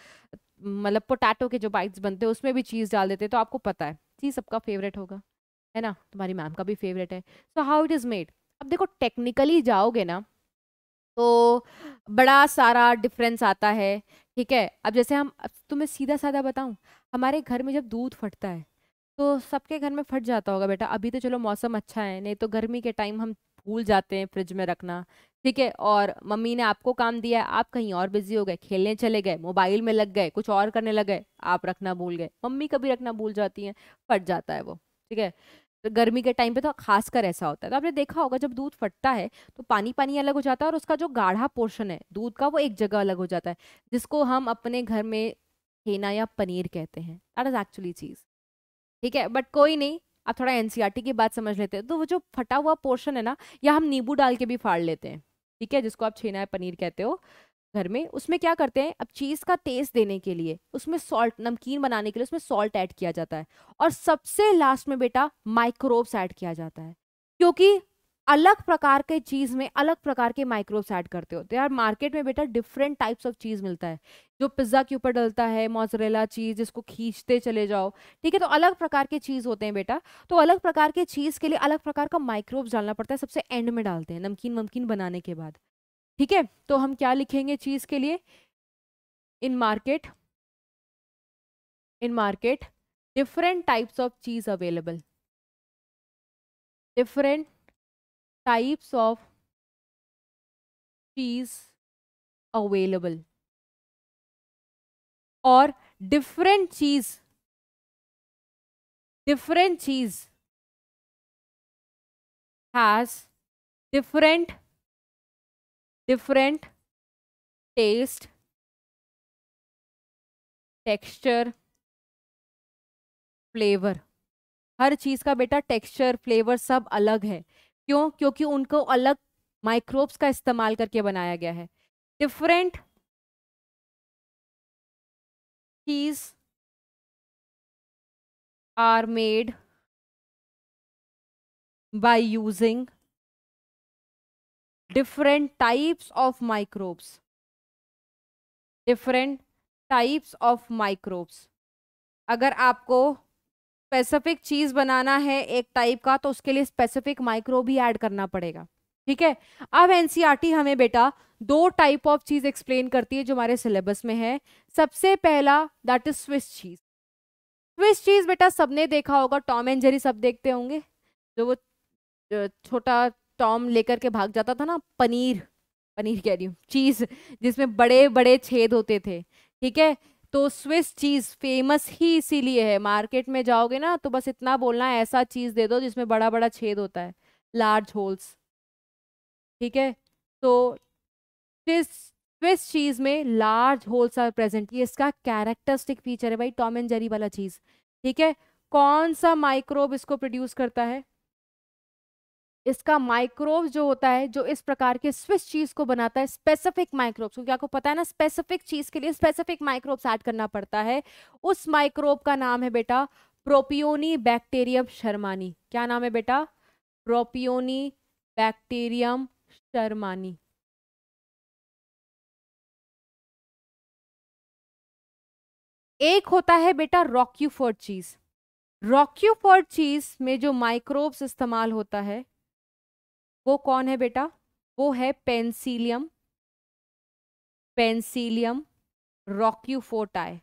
मतलब पोटैटो के जो बाइट्स बनते हैं उसमें भी चीज़ डाल देते हैं तो आपको पता है चीज़ सबका फेवरेट होगा है ना तुम्हारी मैम का भी फेवरेट है so how it is made अब देखो टेक्निकली जाओगे ना तो बड़ा सारा डिफरेंस आता है ठीक है अब जैसे हम तो मैं सीधा साधा बताऊँ हमारे घर में जब दूध फटता है तो सबके घर में फट जाता होगा बेटा अभी तो चलो मौसम अच्छा है नहीं तो गर्मी के टाइम हम भूल जाते हैं फ्रिज में रखना ठीक है और मम्मी ने आपको काम दिया है आप कहीं और बिजी हो गए खेलने चले गए मोबाइल में लग गए कुछ और करने लग गए आप रखना भूल गए मम्मी कभी रखना भूल जाती हैं फट जाता है वो ठीक है तो गर्मी के टाइम पे तो खासकर ऐसा होता है तो आपने देखा होगा जब दूध फटता है तो पानी पानी अलग हो जाता है और उसका जो गाढ़ा पोर्शन है दूध का वो एक जगह अलग हो जाता है जिसको हम अपने घर में छेना या पनीर कहते हैं दैट इज़ एक्चुअली चीज़ ठीक है बट कोई नहीं आप थोड़ा एन e की बात समझ लेते हैं तो वो जो फटा हुआ पोर्शन है ना या हम नींबू डाल के भी फाड़ लेते हैं ठीक है जिसको आप छेना या पनीर कहते हो घर में उसमें क्या करते हैं अब चीज़ का टेस्ट देने के लिए उसमें सॉल्ट नमकीन बनाने के लिए उसमें सॉल्ट ऐड किया जाता है और सबसे लास्ट में बेटा माइक्रोब्स ऐड किया जाता है क्योंकि अलग प्रकार के चीज़ में अलग प्रकार के माइक्रोब्स ऐड करते होते हैं यार मार्केट में बेटा डिफरेंट टाइप्स ऑफ चीज़ मिलता है जो पिज़्ज़ा के ऊपर डलता है मोजरेला चीज़ जिसको खींचते चले जाओ ठीक है तो अलग प्रकार के चीज़ होते हैं बेटा तो अलग प्रकार के चीज़ के लिए अलग प्रकार का माइक्रोब्स डालना पड़ता है सबसे एंड में डालते हैं नमकीन वमकीन बनाने के बाद ठीक है तो हम क्या लिखेंगे चीज के लिए in market in market different types of cheese available different types of cheese available और different cheese different cheese has different different taste texture flavour हर चीज़ का बेटा texture फ्लेवर सब अलग है क्यों क्योंकि उनको अलग माइक्रोब्स का इस्तेमाल करके बनाया गया है different cheese are made by using different types of microbes different types of microbes अगर आपको स्पेसिफिक चीज़ बनाना है एक टाइप का तो उसके लिए स्पेसिफिक माइक्रो भी ऐड करना पड़ेगा ठीक है अब एनसीईआरटी e हमें बेटा दो टाइप ऑफ चीज़ एक्सप्लेन करती है जो हमारे सिलेबस में है सबसे पहला that is Swiss cheese Swiss cheese बेटा सबने देखा होगा टॉम एंड जेरी सब देखते होंगे जो वो छोटा टॉम लेकर के भाग जाता था ना पनीर पनीर कह रही हूँ चीज़ जिसमें बड़े बड़े छेद होते थे ठीक है तो स्विस चीज़ फेमस ही इसीलिए है मार्केट में जाओगे ना तो बस इतना बोलना ऐसा चीज़ दे दो जिसमें बड़ा बड़ा छेद होता है लार्ज होल्स ठीक है तो स्विस चीज़ में लार्ज होल्स आर प्रेजेंट ये इसका कैरेक्टरिस्टिक फीचर है भाई टॉम एंड जेरी वाला चीज़ ठीक है कौन सा माइक्रोब इसको प्रोड्यूस करता है इसका माइक्रोव जो होता है जो इस प्रकार के स्विस चीज को बनाता है स्पेसिफिक माइक्रोब्स क्योंकि आपको पता है ना स्पेसिफिक चीज के लिए स्पेसिफिक माइक्रोब्स ऐड करना पड़ता है उस माइक्रोब का नाम है बेटा प्रोपियोनी बैक्टीरियम शर्मानी क्या नाम है बेटा प्रोपियोनी बैक्टीरियम शर्मानी एक होता है बेटा रॉक्यूफोर्ड चीज रॉक्यूफोर्ड चीज में जो माइक्रोब्स इस्तेमाल होता है वो कौन है बेटा वो है penicillium Penicillium roqueforti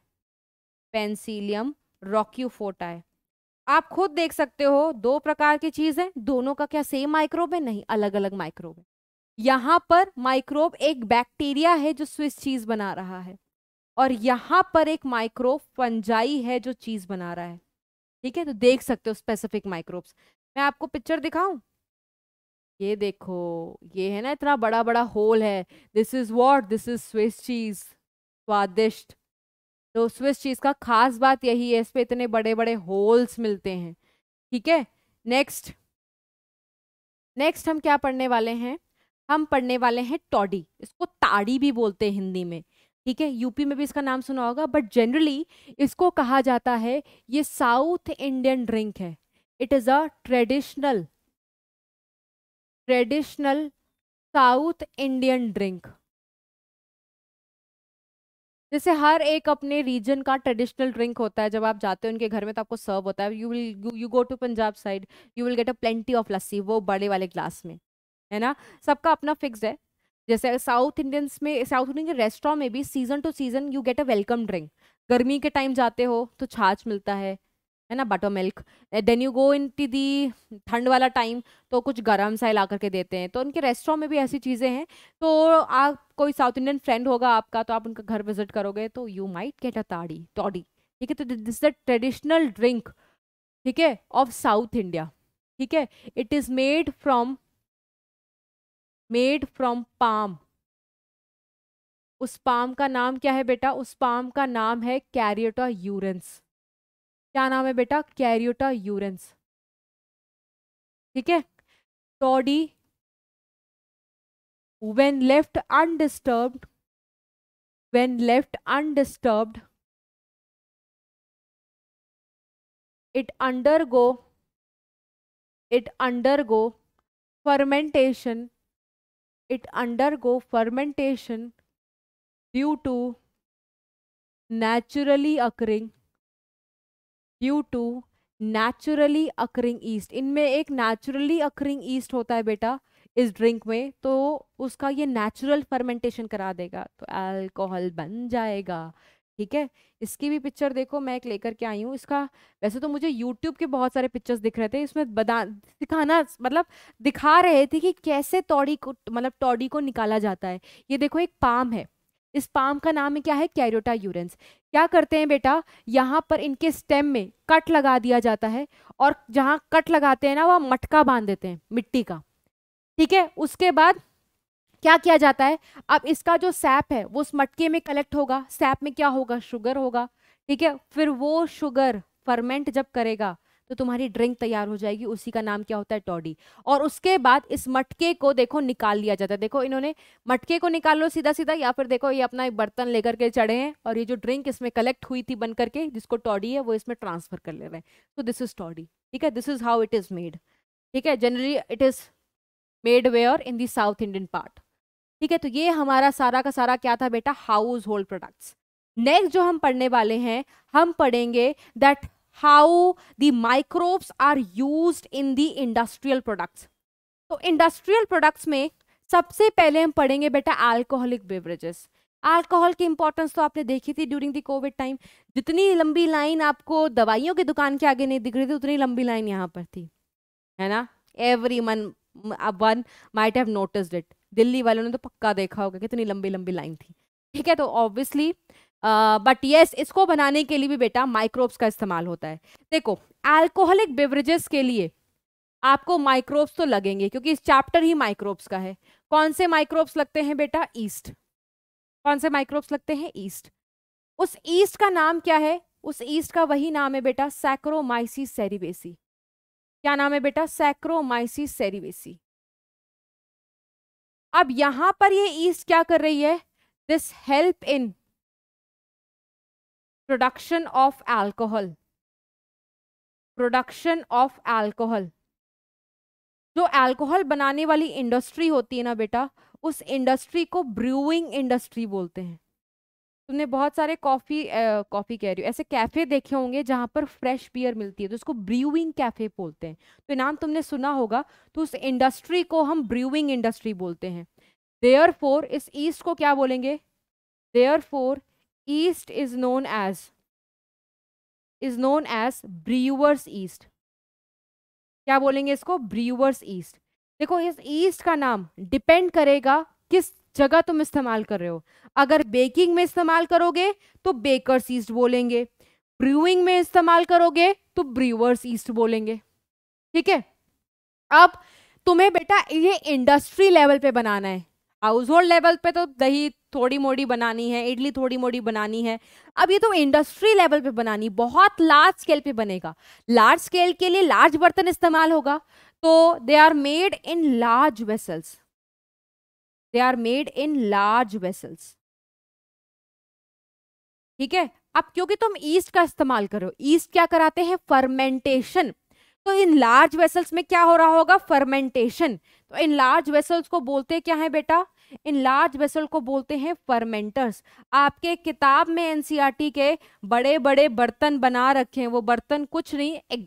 Penicillium roqueforti आप खुद देख सकते हो दो प्रकार की चीज है दोनों का क्या सेम माइक्रोब है नहीं अलग अलग माइक्रोब है यहाँ पर माइक्रोब एक बैक्टीरिया है जो स्विस चीज बना रहा है और यहाँ पर एक माइक्रोब फंजाई है जो चीज बना रहा है ठीक है तो देख सकते हो स्पेसिफिक माइक्रोब्स मैं आपको पिक्चर दिखाऊं ये देखो ये है ना इतना बड़ा बड़ा होल है this is what this is Swiss cheese स्वादिष्ट तो स्विस चीज़ का खास बात यही है इस पर इतने बड़े बड़े होल्स मिलते हैं ठीक है नेक्स्ट नेक्स्ट हम क्या पढ़ने वाले हैं हम पढ़ने वाले हैं टॉडी इसको ताड़ी भी बोलते हैं हिंदी में ठीक है यूपी में भी इसका नाम सुना होगा बट जनरली इसको कहा जाता है ये साउथ इंडियन ड्रिंक है it is a traditional traditional South Indian drink जैसे हर एक अपने रीजन का ट्रेडिशनल ड्रिंक होता है जब आप जाते हो उनके घर में तो आपको सर्व होता है you will you go to Punjab side you will get a plenty of lassi वो बड़े वाले ग्लास में है ना सबका अपना फिक्स है जैसे साउथ इंडियंस में साउथ इंडियन के रेस्टोरेंट में भी season to season you get a welcome drink गर्मी के टाइम जाते हो तो छाछ मिलता है है ना buttermilk then you go in टी दी ठंड वाला टाइम तो कुछ गर्म सा ला करके देते हैं तो उनके रेस्टोरेंट में भी ऐसी चीज़ें हैं तो आप कोई साउथ इंडियन फ्रेंड होगा आपका तो आप उनका घर विजिट करोगे तो यू माइट गेट अ ताड़ी टॉडी ठीक है तो दिस द ट्रेडिशनल ड्रिंक ठीक है ऑफ साउथ इंडिया ठीक है it is made from made from palm उस पाम का नाम क्या है बेटा उस पाम का नाम है कैरियोटा यूरेंस क्या नाम है बेटा कैरियोटा यूरेंस ठीक है toddy when left undisturbed when left undisturbed it undergo it undergo fermentation it undergo fermentation due to naturally occurring due to naturally occurring yeast इनमें एक नेचुरली अकरिंग ईस्ट होता है बेटा इस drink में तो उसका ये नेचुरल फर्मेंटेशन करा देगा तो अल्कोहल बन जाएगा ठीक है इसकी भी पिक्चर देखो मैं एक लेकर के आई हूँ इसका वैसे तो मुझे यूट्यूब के बहुत सारे पिक्चर्स दिख रहे थे इसमें बदा दिखाना मतलब दिखा रहे थे कि कैसे तोड़ी को मतलब टॉडी को निकाला जाता है ये देखो एक पाम है इस पाम का नाम क्या है कैरियोटा यूरेंस क्या करते हैं बेटा यहाँ पर इनके स्टेम में कट लगा दिया जाता है और जहाँ कट लगाते हैं ना वह मटका बांध देते हैं मिट्टी का ठीक है उसके बाद क्या किया जाता है अब इसका जो सैप है वो उस मटके में कलेक्ट होगा सैप में क्या होगा शुगर होगा ठीक है फिर वो शुगर फर्मेंट जब करेगा तो तुम्हारी ड्रिंक तैयार हो जाएगी उसी का नाम क्या होता है टॉडी और उसके बाद इस मटके को देखो निकाल लिया जाता है देखो इन्होंने मटके को निकाल लो सीधा सीधा या फिर देखो ये अपना एक बर्तन लेकर के चढ़े हैं और ये जो ड्रिंक इसमें कलेक्ट हुई थी बन करके जिसको टॉडी है वो इसमें ट्रांसफर कर ले रहे हैं तो दिस इज टॉडी ठीक है this is how it is made ठीक है generally it is made where in the South Indian part ठीक है तो ये हमारा सारा का सारा क्या था बेटा हाउस होल्ड प्रोडक्ट्स नेक्स्ट जो हम पढ़ने वाले हैं हम पढ़ेंगे that how the microbes are used in the industrial products तो इंडस्ट्रियल प्रोडक्ट्स में सबसे पहले हम पढ़ेंगे बेटा अल्कोहलिक बेवरेजेस अल्कोहल की इंपॉर्टेंस तो आपने देखी थी ड्यूरिंग दी कोविड टाइम जितनी लंबी लाइन आपको दवाइयों की दुकान के आगे नहीं दिख रही थी उतनी लंबी लाइन यहाँ पर थी है ना every man one might have noticed it Delhi वालों ने तो पक्का देखा होगा कितनी लंबी लंबी लाइन थी ठीक है तो ऑब्वियसली बट uh, yes, इसको बनाने के लिए भी बेटा माइक्रोब्स का इस्तेमाल होता है देखो अल्कोहलिक बेवरेजेस के लिए आपको माइक्रोब्स तो लगेंगे क्योंकि इस चैप्टर ही माइक्रोब्स का है कौन से माइक्रोब्स लगते हैं बेटा ईस्ट कौन से माइक्रोब्स लगते हैं ईस्ट उस ईस्ट का नाम क्या है उस ईस्ट का वही नाम है बेटा सैक्रोमाइसिस सेरिवेसी क्या नाम है बेटा सैक्रोमाइसिस सेरिवेसी अब यहां पर ये ईस्ट क्या कर रही है this help in production of alcohol production of alcohol जो एल्कोहल बनाने वाली इंडस्ट्री होती है ना बेटा उस इंडस्ट्री को ब्रूइंग इंडस्ट्री बोलते हैं तुमने बहुत सारे कॉफ़ी कॉफ़ी कह रही हो ऐसे कैफ़े देखे होंगे जहां पर फ्रेश बियर मिलती है तो उसको ब्रूइंग कैफ़े बोलते हैं तो नाम तुमने सुना होगा तो उस इंडस्ट्री को हम ब्रूइंग इंडस्ट्री बोलते हैं देयर फोर इस ईस्ट को क्या बोलेंगे therefore east is known as is known as brewer's yeast क्या बोलेंगे इसको ब्रीवर्स ईस्ट देखो इस ईस्ट का नाम डिपेंड करेगा किस जगह तुम इस्तेमाल कर रहे हो अगर बेकिंग में इस्तेमाल करोगे तो बेकर्स ईस्ट बोलेंगे ब्रूइंग में इस्तेमाल करोगे तो ब्रीवर्स ईस्ट बोलेंगे ठीक है अब तुम्हें बेटा ये इंडस्ट्री लेवल पे बनाना है हाउस होल्ड लेवल पे तो दही थोड़ी मोड़ी बनानी है इडली थोड़ी मोड़ी बनानी है अब ये तो इंडस्ट्री लेवल पे बनानी बहुत लार्ज स्केल पे बनेगा लार्ज स्केल के लिए लार्ज बर्तन इस्तेमाल होगा तो they are made in large vessels they are made in large vessels ठीक है अब क्योंकि तुम ईस्ट का इस्तेमाल करो ईस्ट क्या कराते हैं फर्मेंटेशन तो इन लार्ज वेसल्स में क्या हो रहा होगा फर्मेंटेशन तो इन लार्ज वेसल्स को बोलते क्या है बेटा इन लार्ज वेसल को बोलते हैं फर्मेंटर्स आपके किताब में एनसीईआरटी e के बड़े बड़े बर्तन बना रखे हैं वो बर्तन कुछ नहीं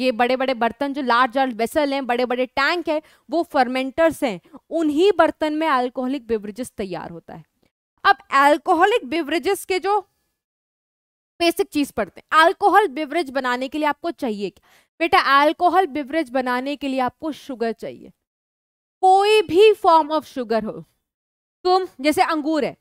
ये बड़े बड़े बर्तन जो लार्ज लार्ज वेसल हैं बड़े बड़े टैंक हैं वो फर्मेंटर्स हैं उन्हीं बर्तन में अल्कोहलिक बेवरेजेस तैयार होता है अब अल्कोहलिक बेवरेजेस के जो बेसिक चीज पढ़ते हैं अल्कोहल बेवरेज बनाने के लिए आपको चाहिए क्या बेटा अल्कोहल बेवरेज बनाने के लिए आपको शुगर चाहिए कोई भी फॉर्म ऑफ शुगर हो तो जैसे अंगूर है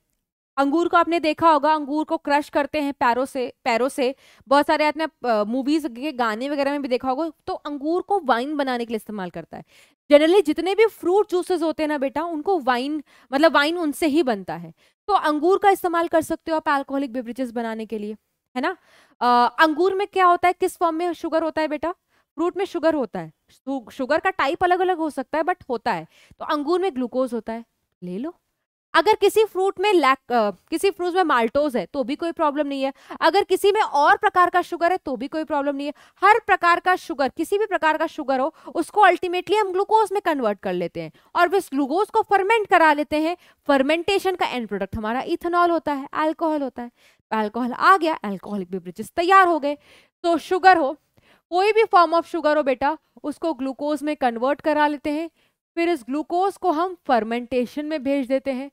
अंगूर को आपने देखा होगा अंगूर को क्रश करते हैं पैरों से पैरों से बहुत सारे आपने मूवीज के गाने वगैरह में भी देखा होगा तो अंगूर को वाइन बनाने के लिए इस्तेमाल करता है जनरली जितने भी फ्रूट जूसेस होते हैं ना बेटा उनको वाइन मतलब वाइन उनसे ही बनता है तो अंगूर का इस्तेमाल कर सकते हो आप अल्कोहलिक बेवरेजेस बनाने के लिए है ना आ, अंगूर में क्या होता है किस फॉर्म में शुगर होता है बेटा फ्रूट में शुगर होता है शुगर का टाइप अलग अलग हो सकता है बट होता है तो अंगूर में ग्लूकोज होता है ले लो अगर किसी फ्रूट में लैक किसी फ्रूट में माल्टोज है तो भी कोई प्रॉब्लम नहीं है अगर किसी में और प्रकार का शुगर है तो भी कोई प्रॉब्लम नहीं है हर प्रकार का शुगर किसी भी प्रकार का शुगर हो उसको अल्टीमेटली हम ग्लूकोज में कन्वर्ट कर लेते हैं और बस ग्लूकोज को फर्मेंट करा लेते हैं फर्मेंटेशन का एंड प्रोडक्ट हमारा इथेनॉल होता है एल्कोहल होता है एल्कोहल आ गया एल्कोहलिक बेवरेजेस तैयार हो गए तो शुगर हो कोई भी फॉर्म ऑफ शुगर हो बेटा उसको ग्लूकोज में कन्वर्ट करा लेते हैं फिर इस ग्लूकोज को हम फर्मेंटेशन में भेज देते हैं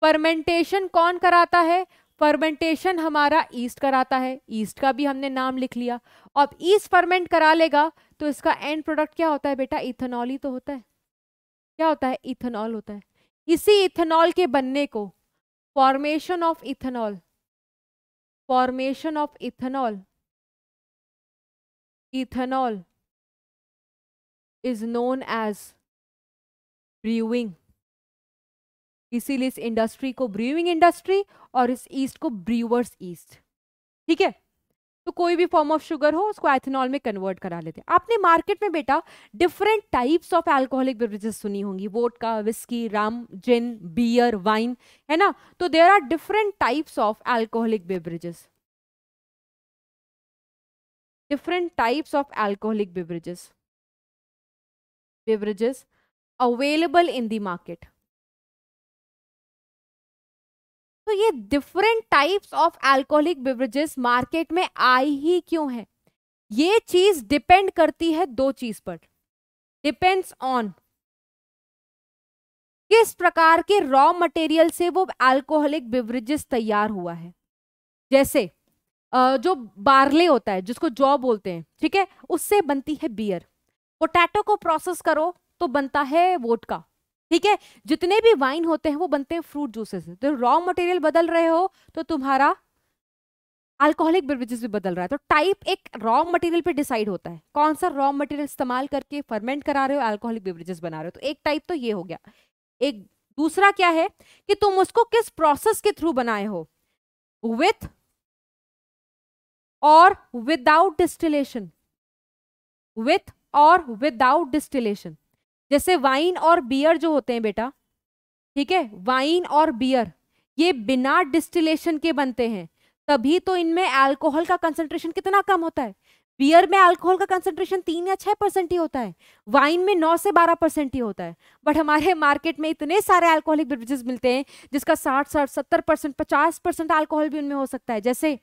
फर्मेंटेशन कौन कराता है फर्मेंटेशन हमारा ईस्ट कराता है ईस्ट का भी हमने नाम लिख लिया अब ईस्ट फर्मेंट करा लेगा तो इसका एंड प्रोडक्ट क्या होता है बेटा इथेनॉल ही तो होता है क्या होता है इथेनॉल होता है इसी इथेनॉल के बनने को formation of ethanol formation of ethanol ethanol is known as brewing इसीलिए इस इंडस्ट्री को ब्रीविंग इंडस्ट्री और इस ईस्ट को ब्रीवर्स ईस्ट ठीक है तो कोई भी फॉर्म ऑफ शुगर हो उसको एथेनॉल में कन्वर्ट करा लेते हैं आपने मार्केट में बेटा different types of alcoholic beverages सुनी होंगी vodka whisky rum gin beer wine है ना तो there are different types of alcoholic beverages different types of alcoholic beverages beverages available in the market तो ये different types of alcoholic beverages market में आई ही क्यों है ये चीज डिपेंड करती है दो चीज पर डिपेंड्स ऑन किस प्रकार के रॉ मटेरियल से वो अल्कोहलिक बेवरेजेस तैयार हुआ है जैसे जो बार्ले होता है जिसको जॉ बोलते हैं ठीक है उससे बनती है बियर पोटैटो को प्रोसेस करो तो बनता है वोट का ठीक है जितने भी वाइन होते हैं वो बनते हैं फ्रूट जूसेस तो रॉ मटेरियल बदल रहे हो तो तुम्हारा अल्कोहलिक बेवरेजेस भी बदल रहा है तो टाइप एक रॉ मटेरियल पे डिसाइड होता है कौन सा रॉ मटेरियल इस्तेमाल करके फर्मेंट करा रहे हो अल्कोहलिक बेवरेजेस बना रहे हो तो एक टाइप तो ये हो गया एक दूसरा क्या है कि तुम उसको किस प्रोसेस के थ्रू बनाए हो विथ और विदाउट डिस्टिलेशन विथ और विदाउट डिस्टिलेशन जैसे वाइन और बियर जो होते हैं बेटा ठीक है वाइन और बियर ये बिना डिस्टिलेशन के बनते हैं तभी तो इनमें अल्कोहल का कंसंट्रेशन कितना कम होता है बियर में अल्कोहल का कंसंट्रेशन तीन या छः परसेंट ही होता है वाइन में नौ से बारह परसेंट ही होता है बट हमारे मार्केट में इतने सारे अल्कोहलिक बेवरेजेस मिलते हैं जिसका साठ साठ सत्तर परसेंट पचास परसेंट अल्कोहल भी उनमें हो सकता है जैसे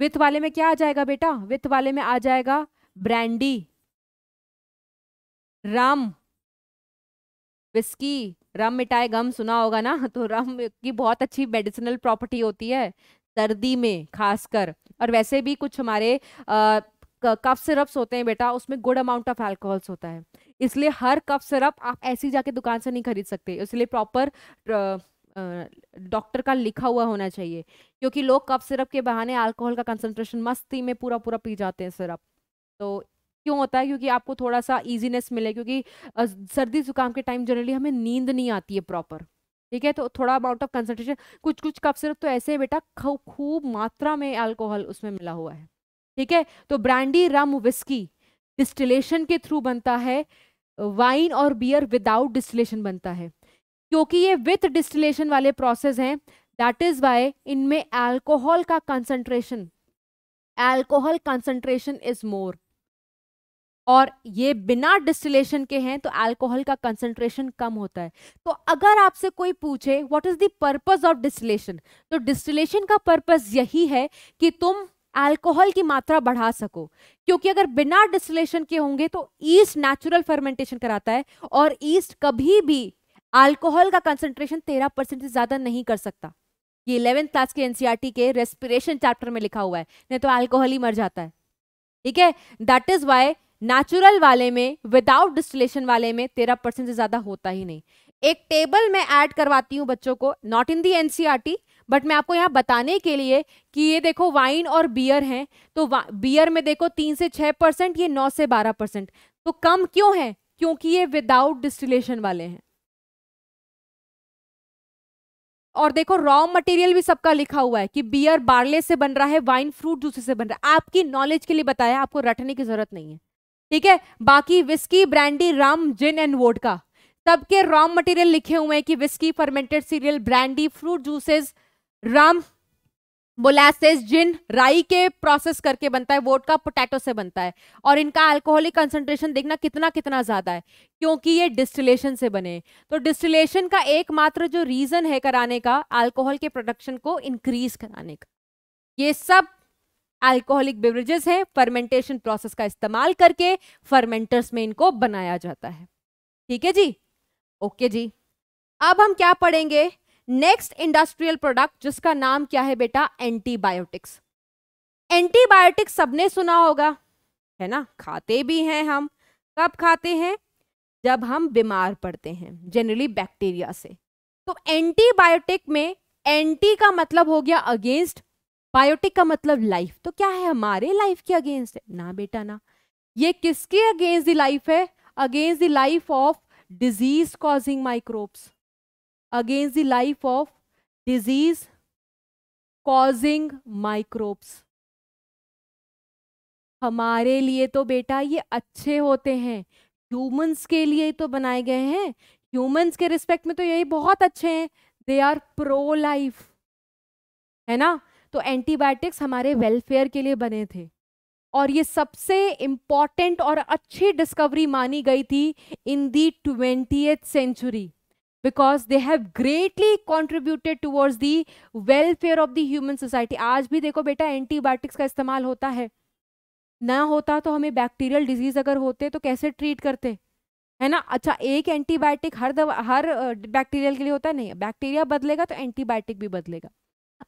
विथ वाले में क्या आ जाएगा बेटा विथ वाले में आ जाएगा ब्रांडी रम विस्की रम मिटाए गम सुना होगा ना तो रम की बहुत अच्छी मेडिसिनल प्रॉपर्टी होती है सर्दी में खासकर और वैसे भी कुछ हमारे कफ सिरप्स होते हैं बेटा उसमें गुड अमाउंट ऑफ एल्कोहल्स होता है इसलिए हर कफ सिरप आप ऐसी जाके दुकान से नहीं खरीद सकते इसलिए प्रॉपर डॉक्टर का लिखा हुआ होना चाहिए क्योंकि लोग कफ सिरप के बहाने अल्कोहल का कंसंट्रेशन मस्ती में पूरा पूरा पी जाते हैं सिरप तो क्यों होता है क्योंकि आपको थोड़ा सा ईजीनेस मिले क्योंकि सर्दी जुकाम के टाइम जनरली हमें नींद नहीं आती है प्रॉपर ठीक है तो थोड़ा अमाउंट ऑफ कंसनट्रेशन कुछ कुछ कप सिर्फ तो ऐसे है बेटा खूब मात्रा में अल्कोहल उसमें मिला हुआ है ठीक है तो ब्रांडी रम विस्की डिस्टिलेशन के थ्रू बनता है वाइन और बियर विदाउट डिस्टिलेशन बनता है क्योंकि ये विथ डिस्टिलेशन वाले प्रोसेस हैं दैट इज वाई इनमें अल्कोहल का concentration alcohol concentration is more और ये बिना डिस्टिलेशन के हैं तो अल्कोहल का कंसंट्रेशन कम होता है तो अगर आपसे कोई पूछे what is the purpose of distillation तो डिस्टिलेशन का पर्पस यही है कि तुम अल्कोहल की मात्रा बढ़ा सको क्योंकि अगर बिना डिस्टिलेशन के होंगे तो ईस्ट नेचुरल फर्मेंटेशन कराता है और ईस्ट कभी भी अल्कोहल का कंसेंट्रेशन तेरह परसेंट से ज़्यादा नहीं कर सकता ये इलेवेंथ क्लास के एनसीआरटी e के रेस्पिरेशन चैप्टर में लिखा हुआ है नहीं तो अल्कोहल ही मर जाता है ठीक है दैट इज़ वाई नेचुरल वाले में विदाउट डिस्टिलेशन वाले में तेरह परसेंट से ज़्यादा होता ही नहीं एक टेबल मैं ऐड करवाती हूँ बच्चों को नॉट इन दी एन बट मैं आपको यहाँ बताने के लिए कि ये देखो वाइन और बियर हैं तो बियर में देखो तीन से छः परसेंट ये नौ से बारह परसेंट तो कम क्यों है क्योंकि ये विदाउट डिस्टिलेशन वाले हैं और देखो रॉ मटेरियल भी सबका लिखा हुआ है कि बियर बार्ले से बन रहा है वाइन फ्रूट जूस से बन रहा है आपकी नॉलेज के लिए बताया आपको रटने की जरूरत नहीं है ठीक है बाकी whisky brandy rum gin and vodka का सबके रॉ मटेरियल लिखे हुए हैं कि whisky fermented cereal brandy fruit juices rum molasses gin rye के प्रोसेस करके बनता है वोट का पोटैटो से बनता है और इनका अल्कोहलिक कंसंट्रेशन देखना कितना कितना ज़्यादा है क्योंकि ये डिस्टिलेशन से बने तो डिस्टिलेशन का एकमात्र जो रीज़न है कराने का अल्कोहल के प्रोडक्शन को इंक्रीज कराने का ये सब अल्कोहलिक बेवरेजेस हैं फर्मेंटेशन प्रोसेस का इस्तेमाल करके फर्मेंटर्स में इनको बनाया जाता है ठीक है जी ओके जी अब हम क्या पढ़ेंगे नेक्स्ट इंडस्ट्रियल प्रोडक्ट जिसका नाम क्या है बेटा एंटीबायोटिक्स एंटीबायोटिक्स सबने सुना होगा है ना खाते भी हैं हम कब खाते हैं जब हम बीमार पड़ते हैं जनरली बैक्टीरिया से तो एंटीबायोटिक में एंटी का मतलब हो गया अगेंस्ट बायोटिक का मतलब लाइफ तो क्या है हमारे लाइफ के अगेंस्ट है ना बेटा ना ये किसके अगेंस्ट द लाइफ है against the life of disease causing microbes against the life of disease causing microbes हमारे लिए तो बेटा ये अच्छे होते हैं ह्यूमंस के लिए तो बनाए गए हैं ह्यूमंस के रिस्पेक्ट में तो यही बहुत अच्छे हैं दे आर प्रो लाइफ है ना तो एंटीबायोटिक्स हमारे वेलफेयर के लिए बने थे और ये सबसे इम्पॉर्टेंट और अच्छी डिस्कवरी मानी गई थी in the twenty century because they have greatly contributed towards the welfare of the human society आज भी देखो बेटा एंटीबायोटिक्स का इस्तेमाल होता है ना होता तो हमें बैक्टीरियल डिजीज अगर होते तो कैसे ट्रीट करते है ना अच्छा एक एंटीबायोटिक हर दवा हर बैक्टीरियल के लिए होता है नहीं बैक्टीरिया बदलेगा तो एंटीबायोटिक भी बदलेगा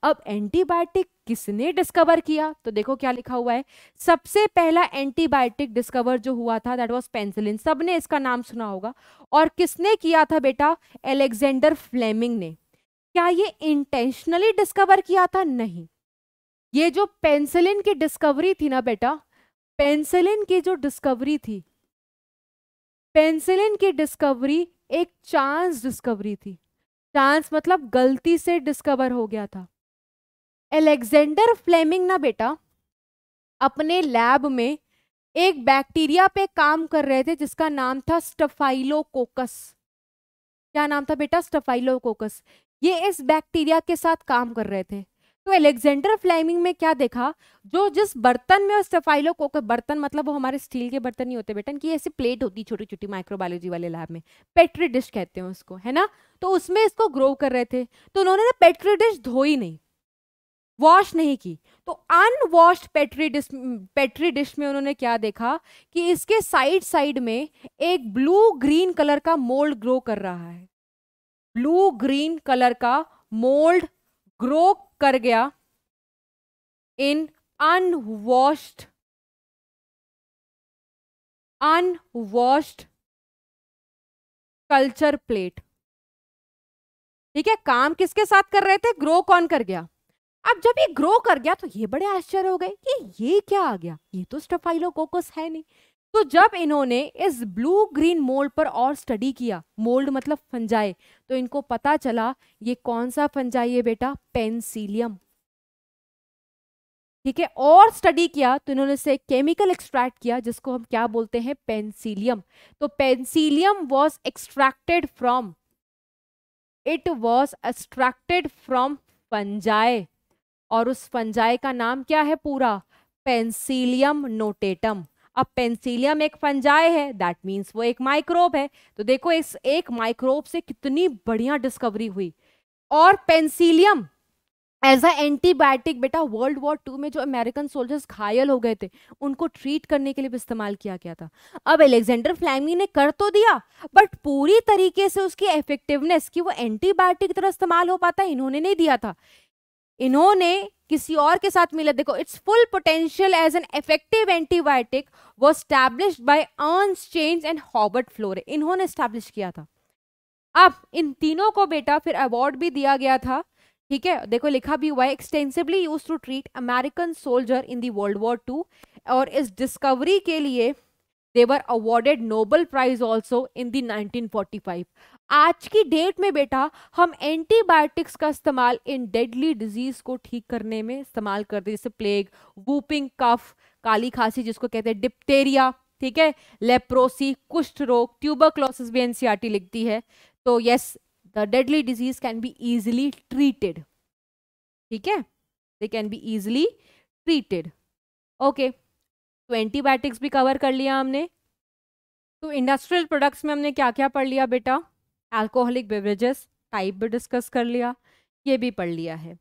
अब एंटीबायोटिक किसने डिस्कवर किया तो देखो क्या लिखा हुआ है सबसे पहला एंटीबायोटिक डिस्कवर जो हुआ था दैट वाज पेंसिलिन सबने इसका नाम सुना होगा और किसने किया था बेटा एलेक्जेंडर फ्लेमिंग ने क्या ये इंटेंशनली डिस्कवर किया था नहीं ये जो पेंसिलिन की डिस्कवरी थी ना बेटा पेंसिलिन की जो डिस्कवरी थी पेंसिलिन की डिस्कवरी एक चांस डिस्कवरी थी चांस मतलब गलती से डिस्कवर हो गया था एलेक्जेंडर फ्लेमिंग ना बेटा अपने लैब में एक बैक्टीरिया पे काम कर रहे थे जिसका नाम था स्टफाइलोकोकस क्या नाम था बेटा स्टफाइलोकोकस ये इस बैक्टीरिया के साथ काम कर रहे थे तो एलेक्जेंडर फ्लेमिंग में क्या देखा जो जिस बर्तन में स्टफाइलोकोकस बर्तन मतलब वो हमारे स्टील के बर्तन नहीं होते बेटा की ऐसी प्लेट होती छोटी छोटी माइक्रोबायोलॉजी वाले लैब में पेट्री डिश कहते हैं उसको है ना तो उसमें इसको ग्रो कर रहे थे तो उन्होंने ना पेट्री डिश धोई नहीं वॉश नहीं की तो unwashed petri dish petri dish में उन्होंने क्या देखा कि इसके साइड साइड में एक ब्लू ग्रीन कलर का मोल्ड ग्रो कर रहा है ब्लू ग्रीन कलर का मोल्ड ग्रो कर गया in unwashed unwashed culture plate ठीक है काम किसके साथ कर रहे थे ग्रो कौन कर गया अब जब ये ग्रो कर गया तो ये बड़े आश्चर्य हो गए कि ये क्या आ गया ये तो स्टफाइलोकोकस है नहीं तो जब इन्होंने इस ब्लू ग्रीन मोल्ड पर और स्टडी किया मोल्ड मतलब फंजाई तो इनको पता चला ये कौन सा फंजाई है बेटा पेंसिलियम ठीक है और स्टडी किया तो इन्होंने से केमिकल एक्सट्रैक्ट किया जिसको हम क्या बोलते हैं पेंसिलियम तो penicillium was extracted from it was extracted from fungi और उस फंजाई का नाम क्या है पूरा पेंसिलियम नोटेटम अब पेंसिलियम एक फंजाई है दैट मीन्स वो एक माइक्रोब है तो देखो इस एक माइक्रोब से कितनी बढ़िया डिस्कवरी हुई और पेंसिलियम एज अ एंटीबायोटिक बेटा वर्ल्ड वॉर टू में जो अमेरिकन सोल्जर्स घायल हो गए थे उनको ट्रीट करने के लिए भी इस्तेमाल किया गया था अब एलेक्जेंडर फ्लैमी ने कर तो दिया बट पूरी तरीके से उसकी इफेक्टिवनेस कि वो एंटीबायोटिक की तरह इस्तेमाल हो पाता इन्होंने नहीं दिया था इन्होंने किसी और के साथ मिला देखो its full potential as an effective antibiotic वो establish by Ernst Chain and Howard Florey इन्होंने स्टैब्लिश किया था अब इन तीनों को बेटा फिर अवार्ड भी दिया गया था ठीक है देखो लिखा भी हुआ है extensively use to treat American soldier in the world war two और इस डिस्कवरी के लिए they were awarded Nobel prize also in the nineteen आज की डेट में बेटा हम एंटीबायोटिक्स का इस्तेमाल इन डेडली डिजीज को ठीक करने में इस्तेमाल करते हैं जैसे प्लेग वूपिंग कफ काली खांसी जिसको कहते हैं डिप्टेरिया ठीक है लेप्रोसी कुष्ठ रोग ट्यूबरक्लोसिस भी एनसीईआरटी e लिखती है तो yes the deadly disease can be easily treated ठीक है they can be easily treated okay तो एंटीबायोटिक्स भी कवर कर लिया हमने तो इंडस्ट्रियल प्रोडक्ट्स में हमने क्या क्या पढ़ लिया बेटा अल्कोहलिक बेवरेजेस टाइप भी डिस्कस कर लिया ये भी पढ़ लिया है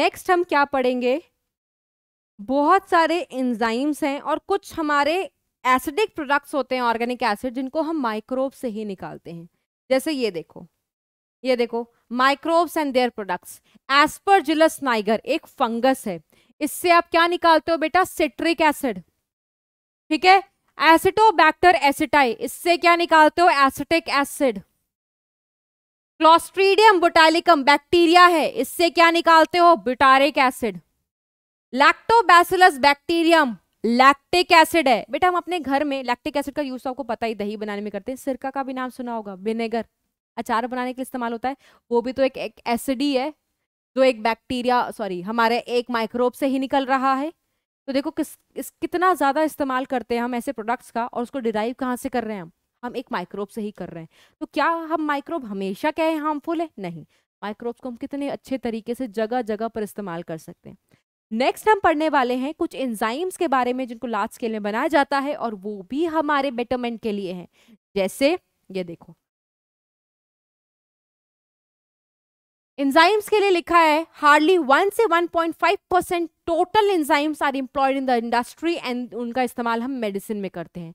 नेक्स्ट हम क्या पढ़ेंगे बहुत सारे इंजाइम्स हैं और कुछ हमारे एसिडिक प्रोडक्ट्स होते हैं ऑर्गेनिक एसिड जिनको हम माइक्रोब से ही निकालते हैं जैसे ये देखो ये देखो microbes and their products Aspergillus niger एक फंगस है इससे आप क्या निकालते हो बेटा सिट्रिक एसिड ठीक है एसिटोबैक्टर एसिटाई इससे क्या निकालते हो acetic acid Clostridium butylicum bacteria है इससे क्या निकालते हो butyric acid Lactobacillus bacterium lactic acid है बेटा हम अपने घर में लैक्टिक एसिड का यूज आपको पता ही दही बनाने में करते हैं सिरका का भी नाम सुना होगा विनेगर अचार बनाने के लिए इस्तेमाल होता है वो भी तो एक, एक एसिड ही है जो एक बैक्टीरिया सॉरी हमारे एक माइक्रोब से ही निकल रहा है तो देखो किस इस कितना ज़्यादा इस्तेमाल करते हैं हम ऐसे प्रोडक्ट्स का और उसको डिराइव कहाँ से कर रहे हैं हम हम एक माइक्रोब से ही कर रहे हैं तो क्या हम माइक्रोब हमेशा क्या है हार्मफुल है नहीं माइक्रोब्स को हम कितने अच्छे तरीके से जगह जगह पर इस्तेमाल कर सकते हैं नेक्स्ट हम पढ़ने वाले हैं कुछ एंजाइम्स के बारे में जिनको लार्ज स्केल में बनाया जाता है और वो भी हमारे बेटरमेंट के लिए हैं जैसे ये देखो एंजाइम्स के लिए लिखा है हार्डली वन से 1.5 percent total enzymes are employed in the industry and उनका इस्तेमाल हम मेडिसिन में करते हैं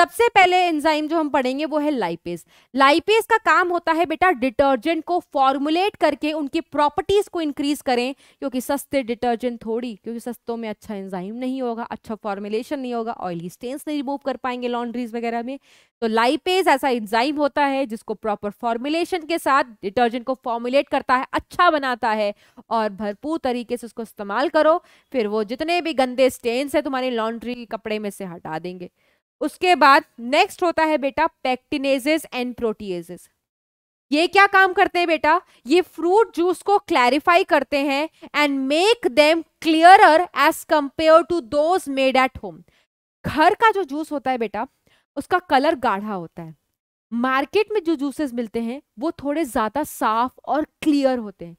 सबसे पहले एंजाइम जो हम पढ़ेंगे वो है लाइपेज लाइपेज का काम होता है बेटा डिटर्जेंट को फॉर्मुलेट करके उनकी प्रॉपर्टीज को इंक्रीज करें क्योंकि सस्ते डिटर्जेंट थोड़ी क्योंकि सस्तों में अच्छा एंजाइम नहीं होगा अच्छा फॉर्मुलेशन नहीं होगा ऑयली स्टेन्स नहीं रिमूव कर पाएंगे लॉन्ड्रीज वगैरह में तो लाइपेज ऐसा एंजाइम होता है जिसको प्रॉपर फॉर्मुलेशन के साथ डिटर्जेंट को फॉर्मुलेट करता है अच्छा बनाता है और भरपूर तरीके से उसको इस्तेमाल करो फिर वो जितने भी गंदे स्टेन्स है तुम्हारे लॉन्ड्री कपड़े में से हटा देंगे उसके बाद नेक्स्ट होता है बेटा पेक्टिनेजेस एंड प्रोटीजेस ये क्या काम करते हैं बेटा ये फ्रूट जूस को क्लैरिफाई करते हैं and make them clearer as compare to those made at home घर का जो जूस होता है बेटा उसका कलर गाढ़ा होता है मार्केट में जो जूसेस मिलते हैं वो थोड़े ज़्यादा साफ और क्लियर होते हैं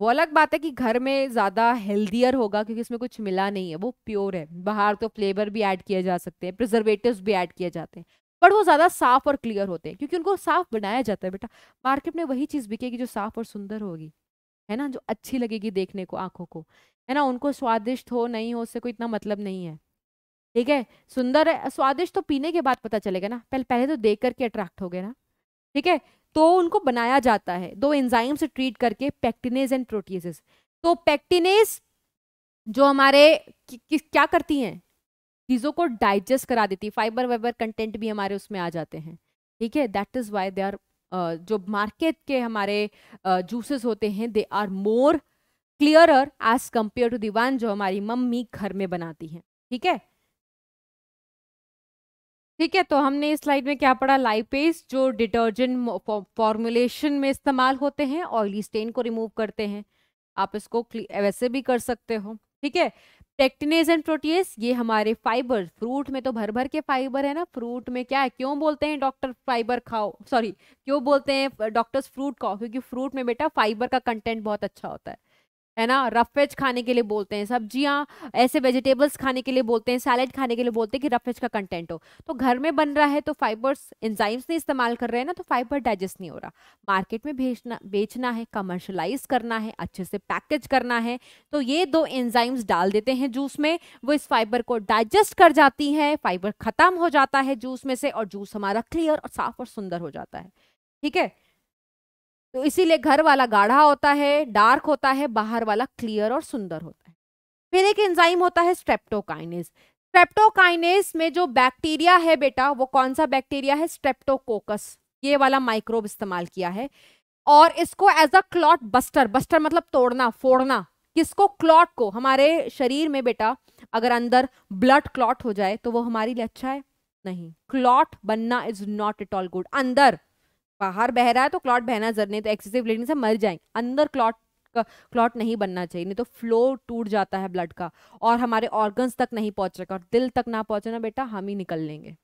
वो अलग बात है कि घर में ज़्यादा हेल्दियर होगा क्योंकि इसमें कुछ मिला नहीं है वो प्योर है बाहर तो फ्लेवर भी ऐड किए जा सकते हैं प्रिजर्वेटिव भी ऐड किए जाते हैं बट वो ज़्यादा साफ और क्लियर होते हैं क्योंकि उनको साफ बनाया जाता है बेटा मार्केट में वही चीज़ बिकेगी जो साफ और सुंदर होगी है ना जो अच्छी लगेगी देखने को आंखों को है ना उनको स्वादिष्ट हो नहीं हो उससे कोई इतना मतलब नहीं है ठीक है सुंदर है स्वादिष्ट तो पीने के बाद पता चलेगा ना पहले पहले तो देख करके अट्रैक्ट हो गए ना ठीक है तो उनको बनाया जाता है दो एंजाइम से ट्रीट करके पैक्टिनेज एंड प्रोटीजेस तो पैक्टिनेज जो हमारे कि, कि, क्या करती हैं चीज़ों को डाइजेस्ट करा देती है फाइबर वाइबर कंटेंट भी हमारे उसमें आ जाते हैं ठीक है that is why they are जो मार्केट के हमारे जूसेस uh, होते हैं they are more clear as compare to the one जो हमारी मम्मी घर में बनाती हैं ठीक है ठीक है तो हमने इस स्लाइड में क्या पढ़ा लाइपेज जो डिटर्जेंट फॉर्मुलेशन में इस्तेमाल होते हैं ऑयली स्टेन को रिमूव करते हैं आप इसको वैसे भी कर सकते हो ठीक है पेक्टिनेज एंड प्रोटीज ये हमारे फाइबर फ्रूट में तो भर भर के फाइबर है ना फ्रूट में क्या है क्यों बोलते हैं डॉक्टर फाइबर खाओ सॉरी क्यों बोलते हैं डॉक्टर्स फ्रूट खाओ क्योंकि फ्रूट में बेटा फाइबर का कंटेंट बहुत अच्छा होता है है ना रफ वेज खाने के लिए बोलते हैं सब्जियाँ ऐसे वेजिटेबल्स खाने के लिए बोलते हैं सैलड खाने के लिए बोलते हैं कि रफ वेज का कंटेंट हो तो घर में बन रहा है तो फाइबर्स इंजाइम्स नहीं इस्तेमाल कर रहे हैं ना तो फाइबर डाइजेस्ट नहीं हो रहा मार्केट में भेजना बेचना है कमर्शलाइज करना है अच्छे से पैकेज करना है तो ये दो एंजाइम्स डाल देते हैं जूस में वो इस फाइबर को डाइजेस्ट कर जाती है फाइबर खत्म हो जाता है जूस में से और जूस हमारा क्लियर और साफ और सुंदर हो जाता है ठीक है तो इसीलिए घर वाला गाढ़ा होता है डार्क होता है बाहर वाला क्लियर और सुंदर होता है फिर एक एंजाइम होता है स्ट्रेप्टोकाइनेस स्ट्रेप्टोकाइनेस में जो बैक्टीरिया है बेटा वो कौन सा बैक्टीरिया है स्ट्रेप्टोकोकस ये वाला माइक्रोब इस्तेमाल किया है और इसको as a clot buster buster मतलब तोड़ना फोड़ना किसको क्लॉट को हमारे शरीर में बेटा अगर अंदर ब्लड क्लॉट हो जाए तो वो हमारे लिए अच्छा है नहीं क्लॉट बनना is not it all good अंदर बाहर बह रहा है तो क्लॉट बहना जरूरी तो एक्सेसिव ब्लीडिंग से मर जाएंगे अंदर क्लॉट क्लॉट नहीं बनना चाहिए नहीं तो फ्लो टूट जाता है ब्लड का और हमारे ऑर्गन्स तक नहीं पहुंचेगा और दिल तक ना पहुंचे ना बेटा हम ही निकल लेंगे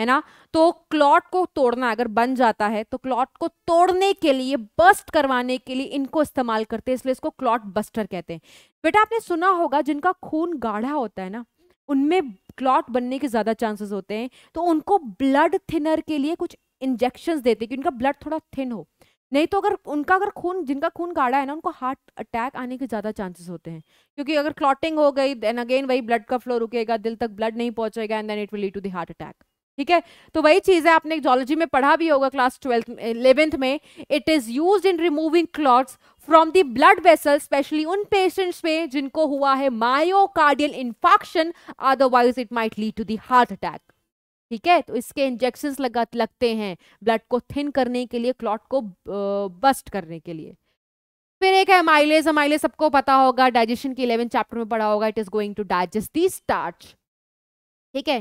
है ना तो क्लॉट को तोड़ना अगर बन जाता है तो क्लॉट को तोड़ने के लिए बस्ट करवाने के लिए इनको इस्तेमाल करते हैं इसलिए इसको क्लॉट बस्टर कहते हैं बेटा आपने सुना होगा जिनका खून गाढ़ा होता है ना उनमें क्लॉट बनने के ज़्यादा चांसेस होते हैं तो उनको ब्लड थिनर के लिए कुछ इंजेक्शन देते कि उनका ब्लड थोड़ा थिन हो नहीं तो अगर उनका अगर खून जिनका खून गाढ़ा है ना उनको हार्ट अटैक आने के ज़्यादा चांसेस होते हैं क्योंकि अगर क्लॉटिंग हो गई देन अगेन वही ब्लड का फ्लो रुकेगा दिल तक ब्लड नहीं पहुंचेगा and then it will lead to the heart attack ठीक है तो वही चीज़ है आपने जोलॉजी में पढ़ा भी होगा क्लास ट्वेल्थ इलेवेंथ में it is use in removing clots from the blood vessel specially उन पेशेंट्स में जिनको हुआ है myocardial infarction otherwise it might lead to the heart attack ठीक है तो इसके इंजेक्शन लगा लगते हैं ब्लड को थिन करने के लिए क्लॉट को बस्ट करने के लिए फिर एक है माइलेज माइलेज सबको पता होगा डाइजेशन के इलेवन चैप्टर में पढ़ा होगा it is going to digest the starch ठीक है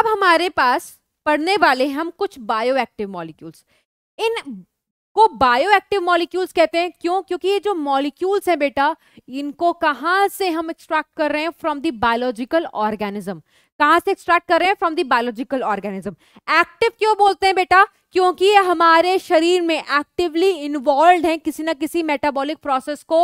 अब हमारे पास पढ़ने वाले हम कुछ बायो एक्टिव मॉलिक्यूल्स इन को बायो एक्टिव मॉलिक्यूल्स कहते हैं क्यों क्योंकि ये जो मॉलिक्यूल्स हैं बेटा इनको कहाँ से हम एक्सट्रैक्ट कर रहे हैं फ्रॉम द बायोलॉजिकल ऑर्गेनिज्म कहां से एक्सट्रैक्ट कर रहे हैं from the biological organism active क्यों बोलते हैं बेटा क्योंकि ये हमारे शरीर में एक्टिवली इन्वॉल्व हैं किसी ना किसी मेटाबॉलिक प्रोसेस को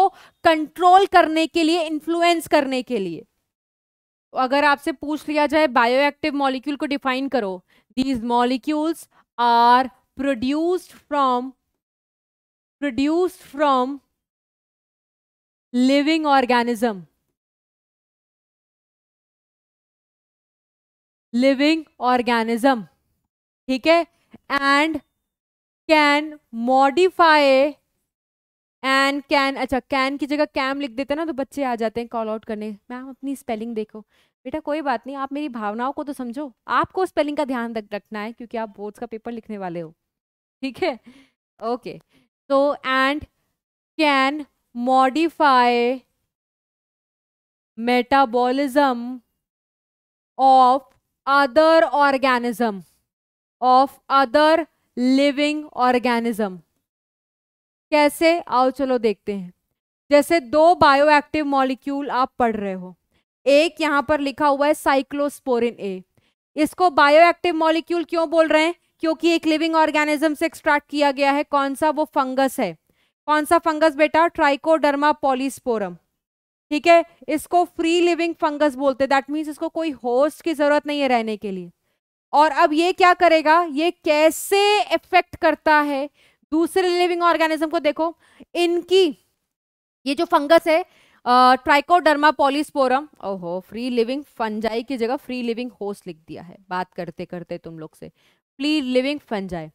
कंट्रोल करने के लिए इन्फ्लुएंस करने के लिए तो अगर आपसे पूछ लिया जाए बायो एक्टिव मॉलिक्यूल को डिफाइन करो these molecules are produced from produced from living organism living organism ठीक है and can modify and can अच्छा कैन की जगह कैम लिख देते हैं ना तो बच्चे आ जाते हैं कॉल आउट करने मैम अपनी स्पेलिंग देखो बेटा कोई बात नहीं आप मेरी भावनाओं को तो समझो आपको स्पेलिंग का ध्यान रखना है क्योंकि आप बोर्ड्स का पेपर लिखने वाले हो ठीक है ओके तो and can modify metabolism of other organism of other living organism कैसे आओ चलो देखते हैं जैसे दो बायोएक्टिव मॉलिक्यूल आप पढ़ रहे हो एक यहां पर लिखा हुआ है साइक्लोस्पोरिन ए इसको बायोएक्टिव मॉलिक्यूल क्यों बोल रहे हैं क्योंकि एक लिविंग ऑर्गेनिज्म से एक्सट्रैक्ट किया गया है कौन सा वो फंगस है कौन सा फंगस बेटा ट्राइकोडर्मा पॉलिस्पोरम ठीक है इसको फ्री लिविंग फंगस बोलते हैं दैट मीन्स इसको कोई होस्ट की जरूरत नहीं है रहने के लिए और अब ये क्या करेगा ये कैसे इफेक्ट करता है दूसरे लिविंग ऑर्गेनिज्म को देखो इनकी ये जो फंगस है ट्राइकोडर्मा पॉलिस्पोरम ओहो फ्री लिविंग फंजाई की जगह फ्री लिविंग होस्ट लिख दिया है बात करते करते तुम लोग से फ्री लिविंग फंजाई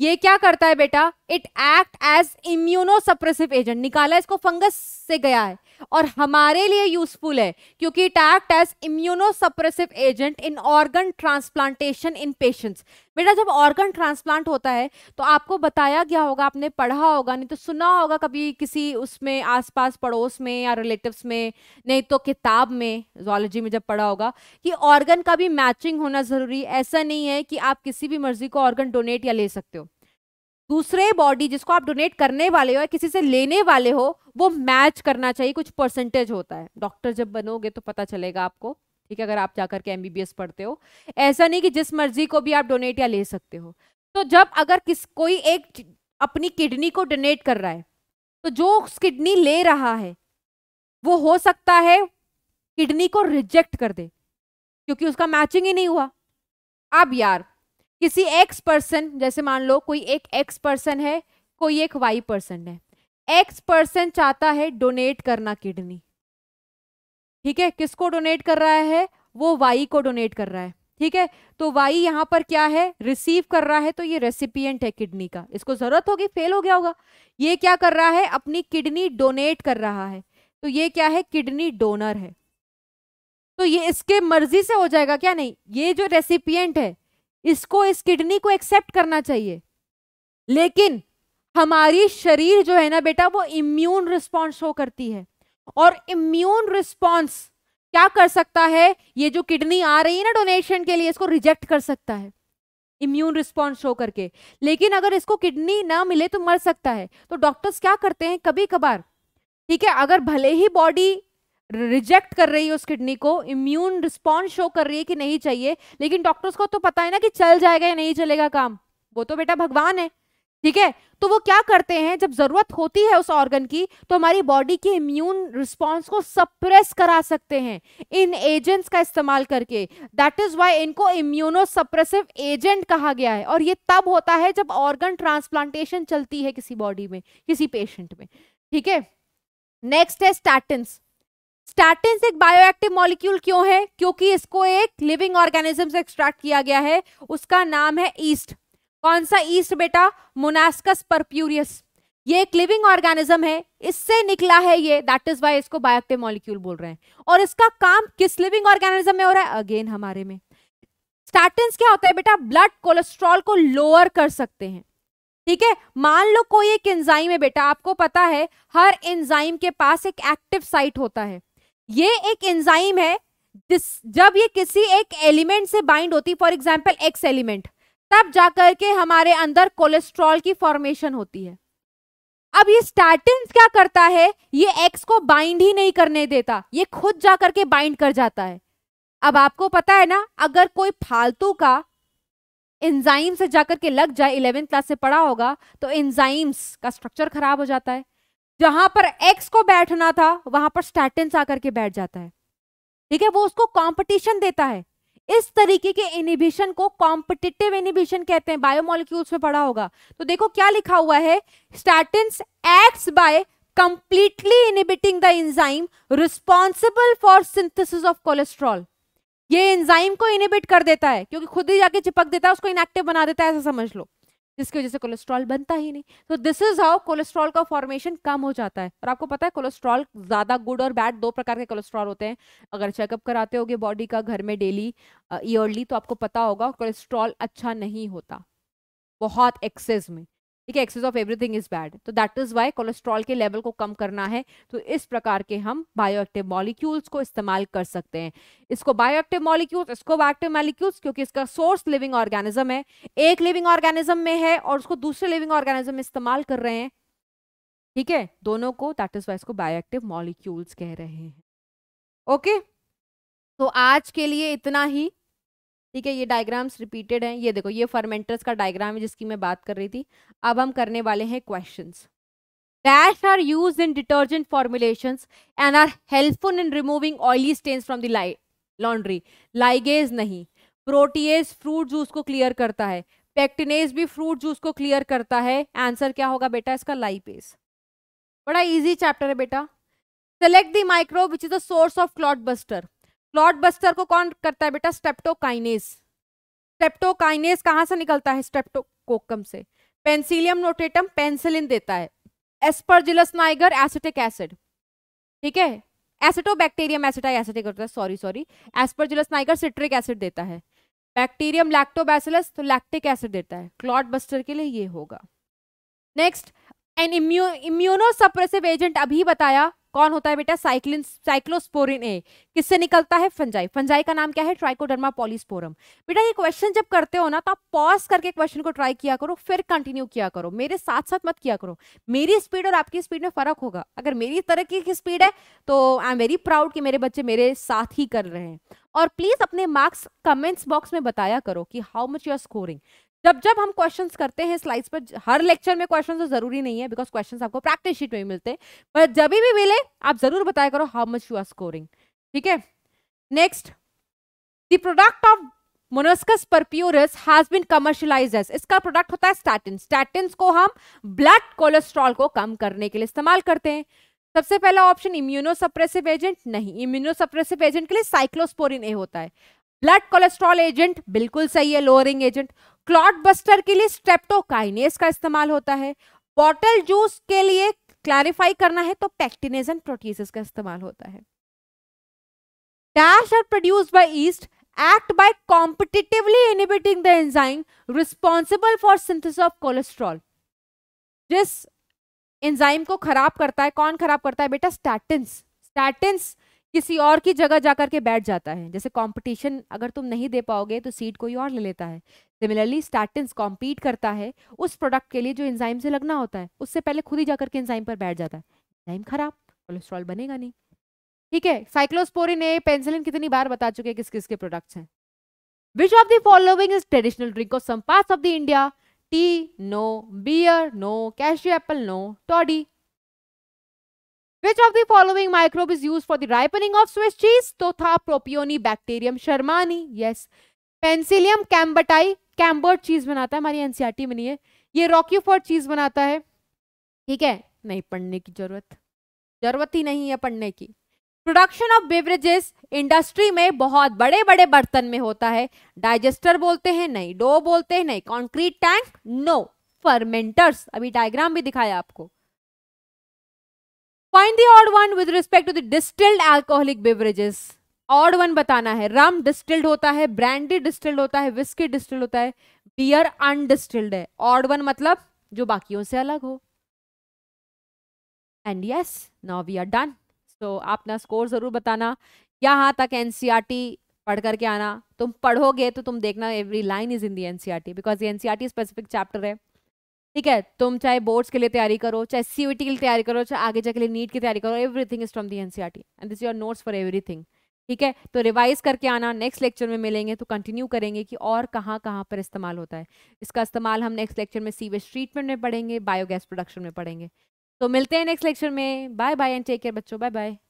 ये क्या करता है बेटा it act as immunosuppressive agent निकाला इसको फंगस से गया है और हमारे लिए यूजफुल है क्योंकि it act as immunosuppressive agent in organ transplantation in patients बेटा जब ऑर्गन ट्रांसप्लांट होता है तो आपको बताया गया होगा आपने पढ़ा होगा नहीं तो सुना होगा कभी किसी उसमें आसपास पड़ोस में या रिलेटिव्स में नहीं तो किताब में जोलॉजी में जब पढ़ा होगा कि ऑर्गन का भी मैचिंग होना ज़रूरी ऐसा नहीं है कि आप किसी भी मर्जी को ऑर्गन डोनेट या ले सकते हो दूसरे बॉडी जिसको आप डोनेट करने वाले हो या किसी से लेने वाले हो वो मैच करना चाहिए कुछ परसेंटेज होता है डॉक्टर जब बनोगे तो पता चलेगा आपको ठीक है अगर आप जाकर के एमबीबीएस पढ़ते हो ऐसा नहीं कि जिस मर्जी को भी आप डोनेट या ले सकते हो तो जब अगर किस कोई एक अपनी किडनी को डोनेट कर रहा है तो जो किडनी ले रहा है वो हो सकता है किडनी को रिजेक्ट कर दे क्योंकि उसका मैचिंग ही नहीं हुआ अब यार किसी एक्स पर्सन जैसे मान लो कोई एक एक्स पर्सन है कोई एक वाई पर्सन है एक्स पर्सन चाहता है डोनेट करना किडनी ठीक है किसको डोनेट कर रहा है वो वाई को डोनेट कर रहा है ठीक है तो वाई यहाँ पर क्या है रिसीव कर रहा है तो ये रेसिपियंट है किडनी का इसको जरूरत होगी फेल हो गया होगा ये क्या कर रहा है अपनी किडनी डोनेट कर रहा है तो ये क्या है किडनी डोनर है तो ये इसके मर्जी से हो जाएगा क्या नहीं ये जो रेसिपियंट है इसको इस किडनी को एक्सेप्ट करना चाहिए लेकिन हमारी शरीर जो है ना बेटा वो इम्यून रिस्पॉन्स शो करती है और इम्यून रिस्पॉन्स क्या कर सकता है ये जो किडनी आ रही है ना डोनेशन के लिए इसको रिजेक्ट कर सकता है इम्यून रिस्पॉन्स शो करके लेकिन अगर इसको किडनी ना मिले तो मर सकता है तो डॉक्टर्स क्या करते हैं कभी कभार ठीक है अगर भले ही बॉडी रिजेक्ट कर रही है उस किडनी को इम्यून रिस्पॉन्स शो कर रही है कि नहीं चाहिए लेकिन डॉक्टर्स को तो पता है ना कि चल जाएगा या नहीं चलेगा काम वो तो बेटा भगवान है ठीक है तो वो क्या करते हैं जब जरूरत होती है उस ऑर्गन की तो हमारी बॉडी के इम्यून रिस्पॉन्स को सप्रेस करा सकते हैं इन एजेंट्स का इस्तेमाल करके दैट इज वाई इनको इम्यूनो सप्रेसिव एजेंट कहा गया है और ये तब होता है जब ऑर्गन ट्रांसप्लांटेशन चलती है किसी बॉडी में किसी पेशेंट में ठीक है नेक्स्ट है स्टैटिन्स स्टैटिन्स एक बायोएक्टिव मॉलिक्यूल क्यों है क्योंकि इसको एक लिविंग ऑर्गेनिज्म से एक्सट्रैक्ट किया गया है उसका नाम है ईस्ट कौन सा ईस्ट बेटा मोनास्कस परप्यूरियस ये एक लिविंग ऑर्गेनिज्म है इससे निकला है ये दैट इज वाई इसको बायोक्टिव मॉलिक्यूल बोल रहे हैं और इसका काम किस लिविंग ऑर्गेनिज्म में हो रहा है अगेन हमारे में स्टैटिन क्या होता है बेटा ब्लड कोलेस्ट्रॉल को लोअर कर सकते हैं ठीक है मान लो कोई एक एंजाइम है बेटा आपको पता है हर एंजाइम के पास एक एक्टिव साइट होता है ये एक एंजाइम है जब ये किसी एक एलिमेंट से बाइंड होती फॉर एग्जाम्पल एक्स एलिमेंट तब जाकर के हमारे अंदर कोलेस्ट्रॉल की फॉर्मेशन होती है अब ये स्टैटिन क्या करता है ये एक्स को बाइंड ही नहीं करने देता ये खुद जाकर के बाइंड कर जाता है अब आपको पता है ना अगर कोई फालतू का एंजाइम से जाकर के लग जाए इलेवेंथ क्लास से पढ़ा होगा तो एंजाइम्स का स्ट्रक्चर खराब हो जाता है जहां पर एक्स को बैठना था वहां पर स्टैटिन आकर के बैठ जाता है ठीक है वो उसको कॉम्पिटिशन देता है इस तरीके के इनिबिशन को कॉम्पिटिटिव इनिबिशन कहते हैं बायोमोलिक्यूल्स में पढ़ा होगा तो देखो क्या लिखा हुआ है statin acts by completely inhibiting the enzyme responsible for synthesis of cholesterol ये एंजाइम को इनिबिट कर देता है क्योंकि खुद ही जाके चिपक देता है उसको इनएक्टिव बना देता है ऐसा समझ लो जिसकी वजह से कोलेस्ट्रॉल बनता ही नहीं तो दिस इज हाउ कोलेस्ट्रॉल का फॉर्मेशन कम हो जाता है और आपको पता है कोलेस्ट्रॉल ज़्यादा गुड और बैड दो प्रकार के कोलेस्ट्रॉल होते हैं अगर चेकअप कराते होगे बॉडी का घर में डेली ईयरली तो आपको पता होगा कोलेस्ट्रॉल अच्छा नहीं होता बहुत एक्सेस में ठीक है excess of everything is bad तो दैट इज वाई कोलेस्ट्रॉल के लेवल को कम करना है तो इस प्रकार के हम एक्टिव मॉलिक्यूल्स को इस्तेमाल कर सकते हैं इसको एक्टिव मॉलिक्यूल्स इसको बायोक्टिव मॉलिक्यूल्स क्योंकि इसका सोर्स लिविंग ऑर्गेनिज्म है एक लिविंग ऑर्गेनिज्म में है और उसको दूसरे लिविंग ऑर्गेनिज्म में इस्तेमाल कर रहे हैं ठीक है दोनों को दैट इज वाई इसको बायो एक्टिव मॉलिक्यूल्स कह रहे हैं ओके okay? तो आज के लिए इतना ही ठीक है ये डायग्राम्स रिपीटेड हैं ये देखो ये फर्मेंटर्स का डायग्राम है जिसकी मैं बात कर रही थी अब हम करने वाले हैं question dash are use in detergent formulation and are helpful in removing oily stains from the laundry ligase नहीं प्रोटीज फ्रूट जूस को क्लियर करता है पेक्टिनेज भी फ्रूट जूस को क्लियर करता है आंसर क्या होगा बेटा इसका लाइपेज बड़ा इजी चैप्टर है बेटा select the microbe which is the source of clot buster clot buster को कौन करता है बेटा स्टेप्टोकाइनेस स्टेप्टोकाइनेस कहाँ से निकलता है स्टेप्टोकोकम से पेंसिलियम नोटेटम पेंसिलिन देता है एस्परजिलस नाइगर एसिटिक एसिड ठीक है एसिटोबैक्टीरियम एसिटाई एसिटिक होता है sorry sorry Aspergillus niger citric acid देता है बैक्टीरियम लैक्टोबैसिलस तो लैक्टिक एसिड देता है क्लॉट बस्टर के लिए ये होगा नेक्स्ट एन इम्यू इम्यूनोसप्रेसिव एजेंट अभी बताया कौन होता है बेटा साइक्लिन साइक्लोस्पोरिन ए किससे निकलता है फंजाई फंजाई का नाम क्या है ट्राइकोडर्मा पॉलिस्पोरम बेटा ये क्वेश्चन जब करते हो ना तो आप पॉज करके क्वेश्चन को ट्राई किया करो फिर कंटिन्यू किया करो मेरे साथ साथ मत किया करो मेरी स्पीड और आपकी स्पीड में फर्क होगा अगर मेरी तरक्की की स्पीड है तो आई एम वेरी प्राउड कि मेरे बच्चे मेरे साथ ही कर रहे हैं और प्लीज अपने मार्क्स कमेंट्स बॉक्स में बताया करो कि how much you are scoring जब जब हम क्वेश्चंस करते हैं स्लाइड्स पर हर लेक्चर में क्वेश्चन तो जरूरी नहीं है बिकॉज क्वेश्चन आपको प्रैक्टिस शीट में मिलते हैं पर जब भी मिले आप जरूर बताया करो how much you are scoring ठीक है next the product of Monascus purpureus has been commercialise इसका प्रोडक्ट होता है स्टैटिन स्टैटिन को हम ब्लड कोलेस्ट्रॉल को कम करने के लिए इस्तेमाल करते हैं सबसे पहला ऑप्शन इम्यूनो सप्रेसिव एजेंट नहीं इम्यूनो सप्रेसिव एजेंट के लिए साइक्लोस्पोरिन ए होता है ब्लड कोलेस्ट्रॉल एजेंट बिल्कुल सही है लोअरिंग एजेंट क्लॉट बस्टर के लिए स्ट्रेप्टोकाइनेस का इस्तेमाल होता है बॉटल जूस के लिए क्लैरिफाई करना है तो पैक्टिनेज एंड प्रोटीसेस का इस्तेमाल होता है dash are produce by yeast act by competitively inhibiting the enzyme responsible for synthesis of cholesterol जिस एंजाइम को खराब करता है कौन खराब करता है बेटा स्टैटिन स्टैटिन किसी और की जगह जाकर के बैठ जाता है जैसे कंपटीशन अगर तुम नहीं दे पाओगे तो सीट कोई और ले लेता है सिमिलरली स्टैटिन्स कॉम्पीट करता है उस प्रोडक्ट के लिए जो इंजाइम से लगना होता है उससे पहले खुद ही जाकर के इंजाइम पर बैठ जाता है इंजाइम खराब कोलेस्ट्रॉल बनेगा नहीं ठीक है साइक्लोस्पोरिन ए पेंसिलिन कितनी बार बता चुके किस किस के प्रोडक्ट्स हैं which of the following is traditional drink of some parts of the India tea no beer no cashew apple no toddy Which of the following microbe is used for the ripening of Swiss cheese? तो था प्रोपियोनी Propionibacterium shermanii yes Penicillium camemberti Camembert cheese बनाता है हमारी NCERT में नहीं है ये रॉक्यूफोर्ड चीज बनाता है ठीक है नहीं पढ़ने की जरूरत जरूरत ही नहीं है पढ़ने की प्रोडक्शन ऑफ बेवरेजेस इंडस्ट्री में बहुत बड़े बड़े बर्तन में होता है डाइजेस्टर बोलते हैं नहीं डो बोलते हैं नहीं कॉन्क्रीट टैंक नो फर्मेंटर्स अभी डायग्राम भी दिखाया आपको find the odd one with respect to the distilled alcoholic beverages odd one बताना है रम डिस्टिल्ड होता है ब्रांडी डिस्टिल्ड होता है विस्की डिस्टिल्ड होता है बियर अनडिस्टिल्ड है ऑड वन मतलब जो बाकियों से अलग हो and yes now we are done so अपना स्कोर जरूर बताना यहां तक एनसीईआरटी e पढ़ करके आना तुम पढ़ोगे तो तुम देखना every line is in the NCERT because ये एनसीईआरटी स्पेसिफिक चैप्टर है ठीक है तुम चाहे बोर्ड्स के लिए तैयारी करो चाहे सीवीटी के लिए तैयारी करो चाहे आगे जाके लिए नीट की तैयारी करो everything is from the NCERT and this your notes for everything ठीक है तो रिवाइज करके आना नेक्स्ट लेक्चर में मिलेंगे तो कंटिन्यू करेंगे कि और कहाँ कहाँ पर इस्तेमाल होता है इसका इस्तेमाल हम नेक्स्ट लेक्चर में सीवेज ट्रीटमेंट में पढ़ेंगे बायोगैस प्रोडक्शन में पढ़ेंगे तो मिलते हैं नेक्स्ट लेक्चर में bye bye and take care बच्चों बाय बाय